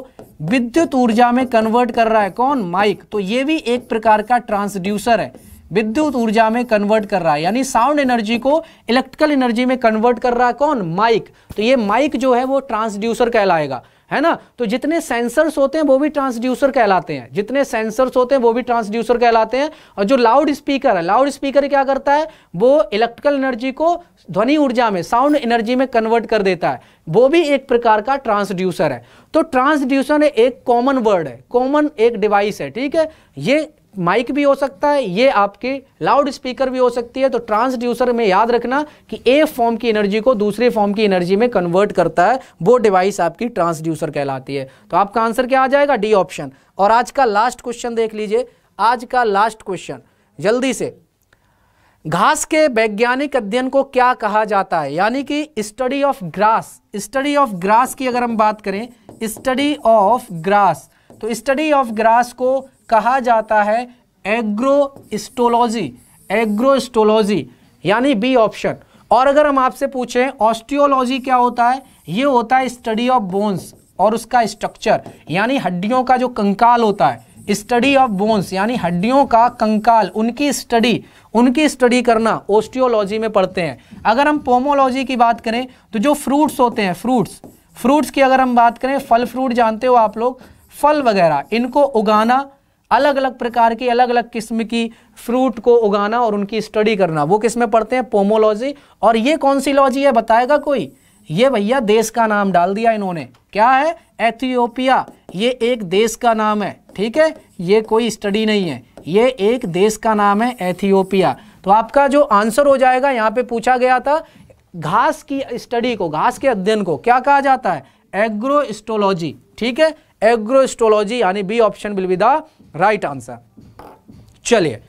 विद्युत ऊर्जा में कन्वर्ट कर रहा है कौन माइक तो ये भी एक प्रकार का ट्रांसड्यूसर है विद्युत ऊर्जा में कन्वर्ट कर रहा है यानी साउंड एनर्जी को इलेक्ट्रिकल एनर्जी में कन्वर्ट कर रहा है कौन माइक तो ये माइक जो है वो ट्रांसड्यूसर कहलाएगा है ना तो जितने सेंसर्स होते हैं वो भी ट्रांसड्यूसर कहलाते हैं जितने सेंसर्स होते हैं वो भी ट्रांसड्यूसर कहलाते हैं और जो लाउड स्पीकर है लाउड स्पीकर क्या करता है वो इलेक्ट्रिकल एनर्जी को ध्वनि ऊर्जा में साउंड एनर्जी में कन्वर्ट कर देता है वो भी एक प्रकार का ट्रांसड्यूसर है तो ट्रांसड्यूसर एक कॉमन वर्ड है कॉमन एक डिवाइस है ठीक है ये माइक भी हो सकता है ये आपके लाउड स्पीकर भी हो सकती है तो ट्रांसड्यूसर में याद रखना कि एक फॉर्म की एनर्जी को दूसरे फॉर्म की एनर्जी में कन्वर्ट करता है वो डिवाइस आपकी ट्रांसड्यूसर कहलाती है तो आपका आंसर क्या आ जाएगा डी ऑप्शन और आज का लास्ट क्वेश्चन देख लीजिए आज का लास्ट क्वेश्चन जल्दी से घास के वैज्ञानिक अध्ययन को क्या कहा जाता है यानी कि study of grass study of grass की अगर हम बात करें स्टडी ऑफ ग्रास तो स्टडी ऑफ ग्रास को कहा जाता है एग्रोस्टोलॉजी एग्रोस्टोलॉजी यानी बी ऑप्शन और अगर हम आपसे पूछें ऑस्टियोलॉजी क्या होता है ये होता है स्टडी ऑफ बोन्स और उसका स्ट्रक्चर यानी हड्डियों का जो कंकाल होता है स्टडी ऑफ बोन्स यानी हड्डियों का कंकाल उनकी स्टडी उनकी स्टडी करना ऑस्टियोलॉजी में पढ़ते हैं अगर हम पोमोलॉजी की बात करें तो जो फ्रूट्स होते हैं फ्रूट्स फ्रूट्स की अगर हम बात करें फल फ्रूट जानते हो आप लोग फल वगैरह इनको उगाना अलग अलग प्रकार की अलग अलग किस्म की फ्रूट को उगाना और उनकी स्टडी करना वो किस में पढ़ते हैं पोमोलॉजी और ये कौन सी लॉजी है बताएगा कोई ये भैया देश का नाम डाल दिया इन्होंने क्या है एथियोपिया ये एक देश का नाम है ठीक है ये कोई स्टडी नहीं है ये एक देश का नाम है एथियोपिया तो आपका जो आंसर हो जाएगा यहाँ पे पूछा गया था घास की स्टडी को घास के अध्ययन को क्या कहा जाता है एग्रोस्टोलॉजी ठीक है एग्रोस्टोलॉजी यानी B option will with right answer चलिए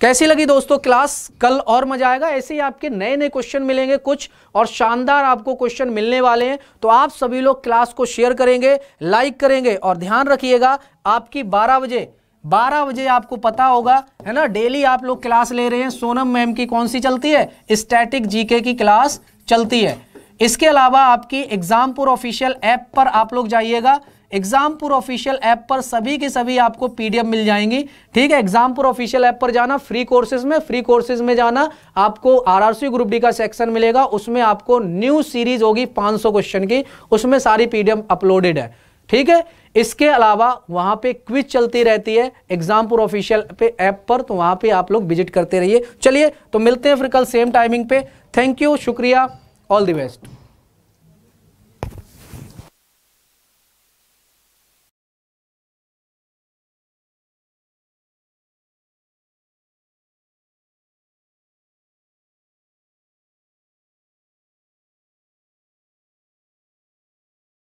कैसी लगी दोस्तों क्लास कल और मजा आएगा ऐसे ही आपके नए नए क्वेश्चन मिलेंगे कुछ और शानदार आपको क्वेश्चन मिलने वाले हैं तो आप सभी लोग क्लास को शेयर करेंगे लाइक करेंगे और ध्यान रखिएगा आपकी 12 बजे 12 बजे आपको पता होगा है ना डेली आप लोग क्लास ले रहे हैं सोनम मैम की कौन सी चलती है स्टैटिक जीके की क्लास चलती है इसके अलावा आपकी एग्जामपुर ऑफिशियल ऐप पर आप लोग जाइएगा एग्जामपुर ऑफिशियल ऐप पर सभी की सभी आपको पीडीएफ मिल जाएंगी ठीक है एग्जामपुर ऑफिशियल ऐप पर जाना फ्री कोर्सेज में फ्री कोर्सेज में जाना आपको आरआरसी ग्रुप डी का सेक्शन मिलेगा उसमें आपको न्यू सीरीज होगी 500 क्वेश्चन की उसमें सारी पीडीएफ अपलोडेड है ठीक है इसके अलावा वहां पे क्विज चलती रहती है एग्जामपुर ऑफिशियल पे ऐप पर तो वहां पे आप लोग विजिट करते रहिए चलिए तो मिलते हैं फिर कल सेम टाइमिंग पे थैंक यू शुक्रिया ऑल द बेस्ट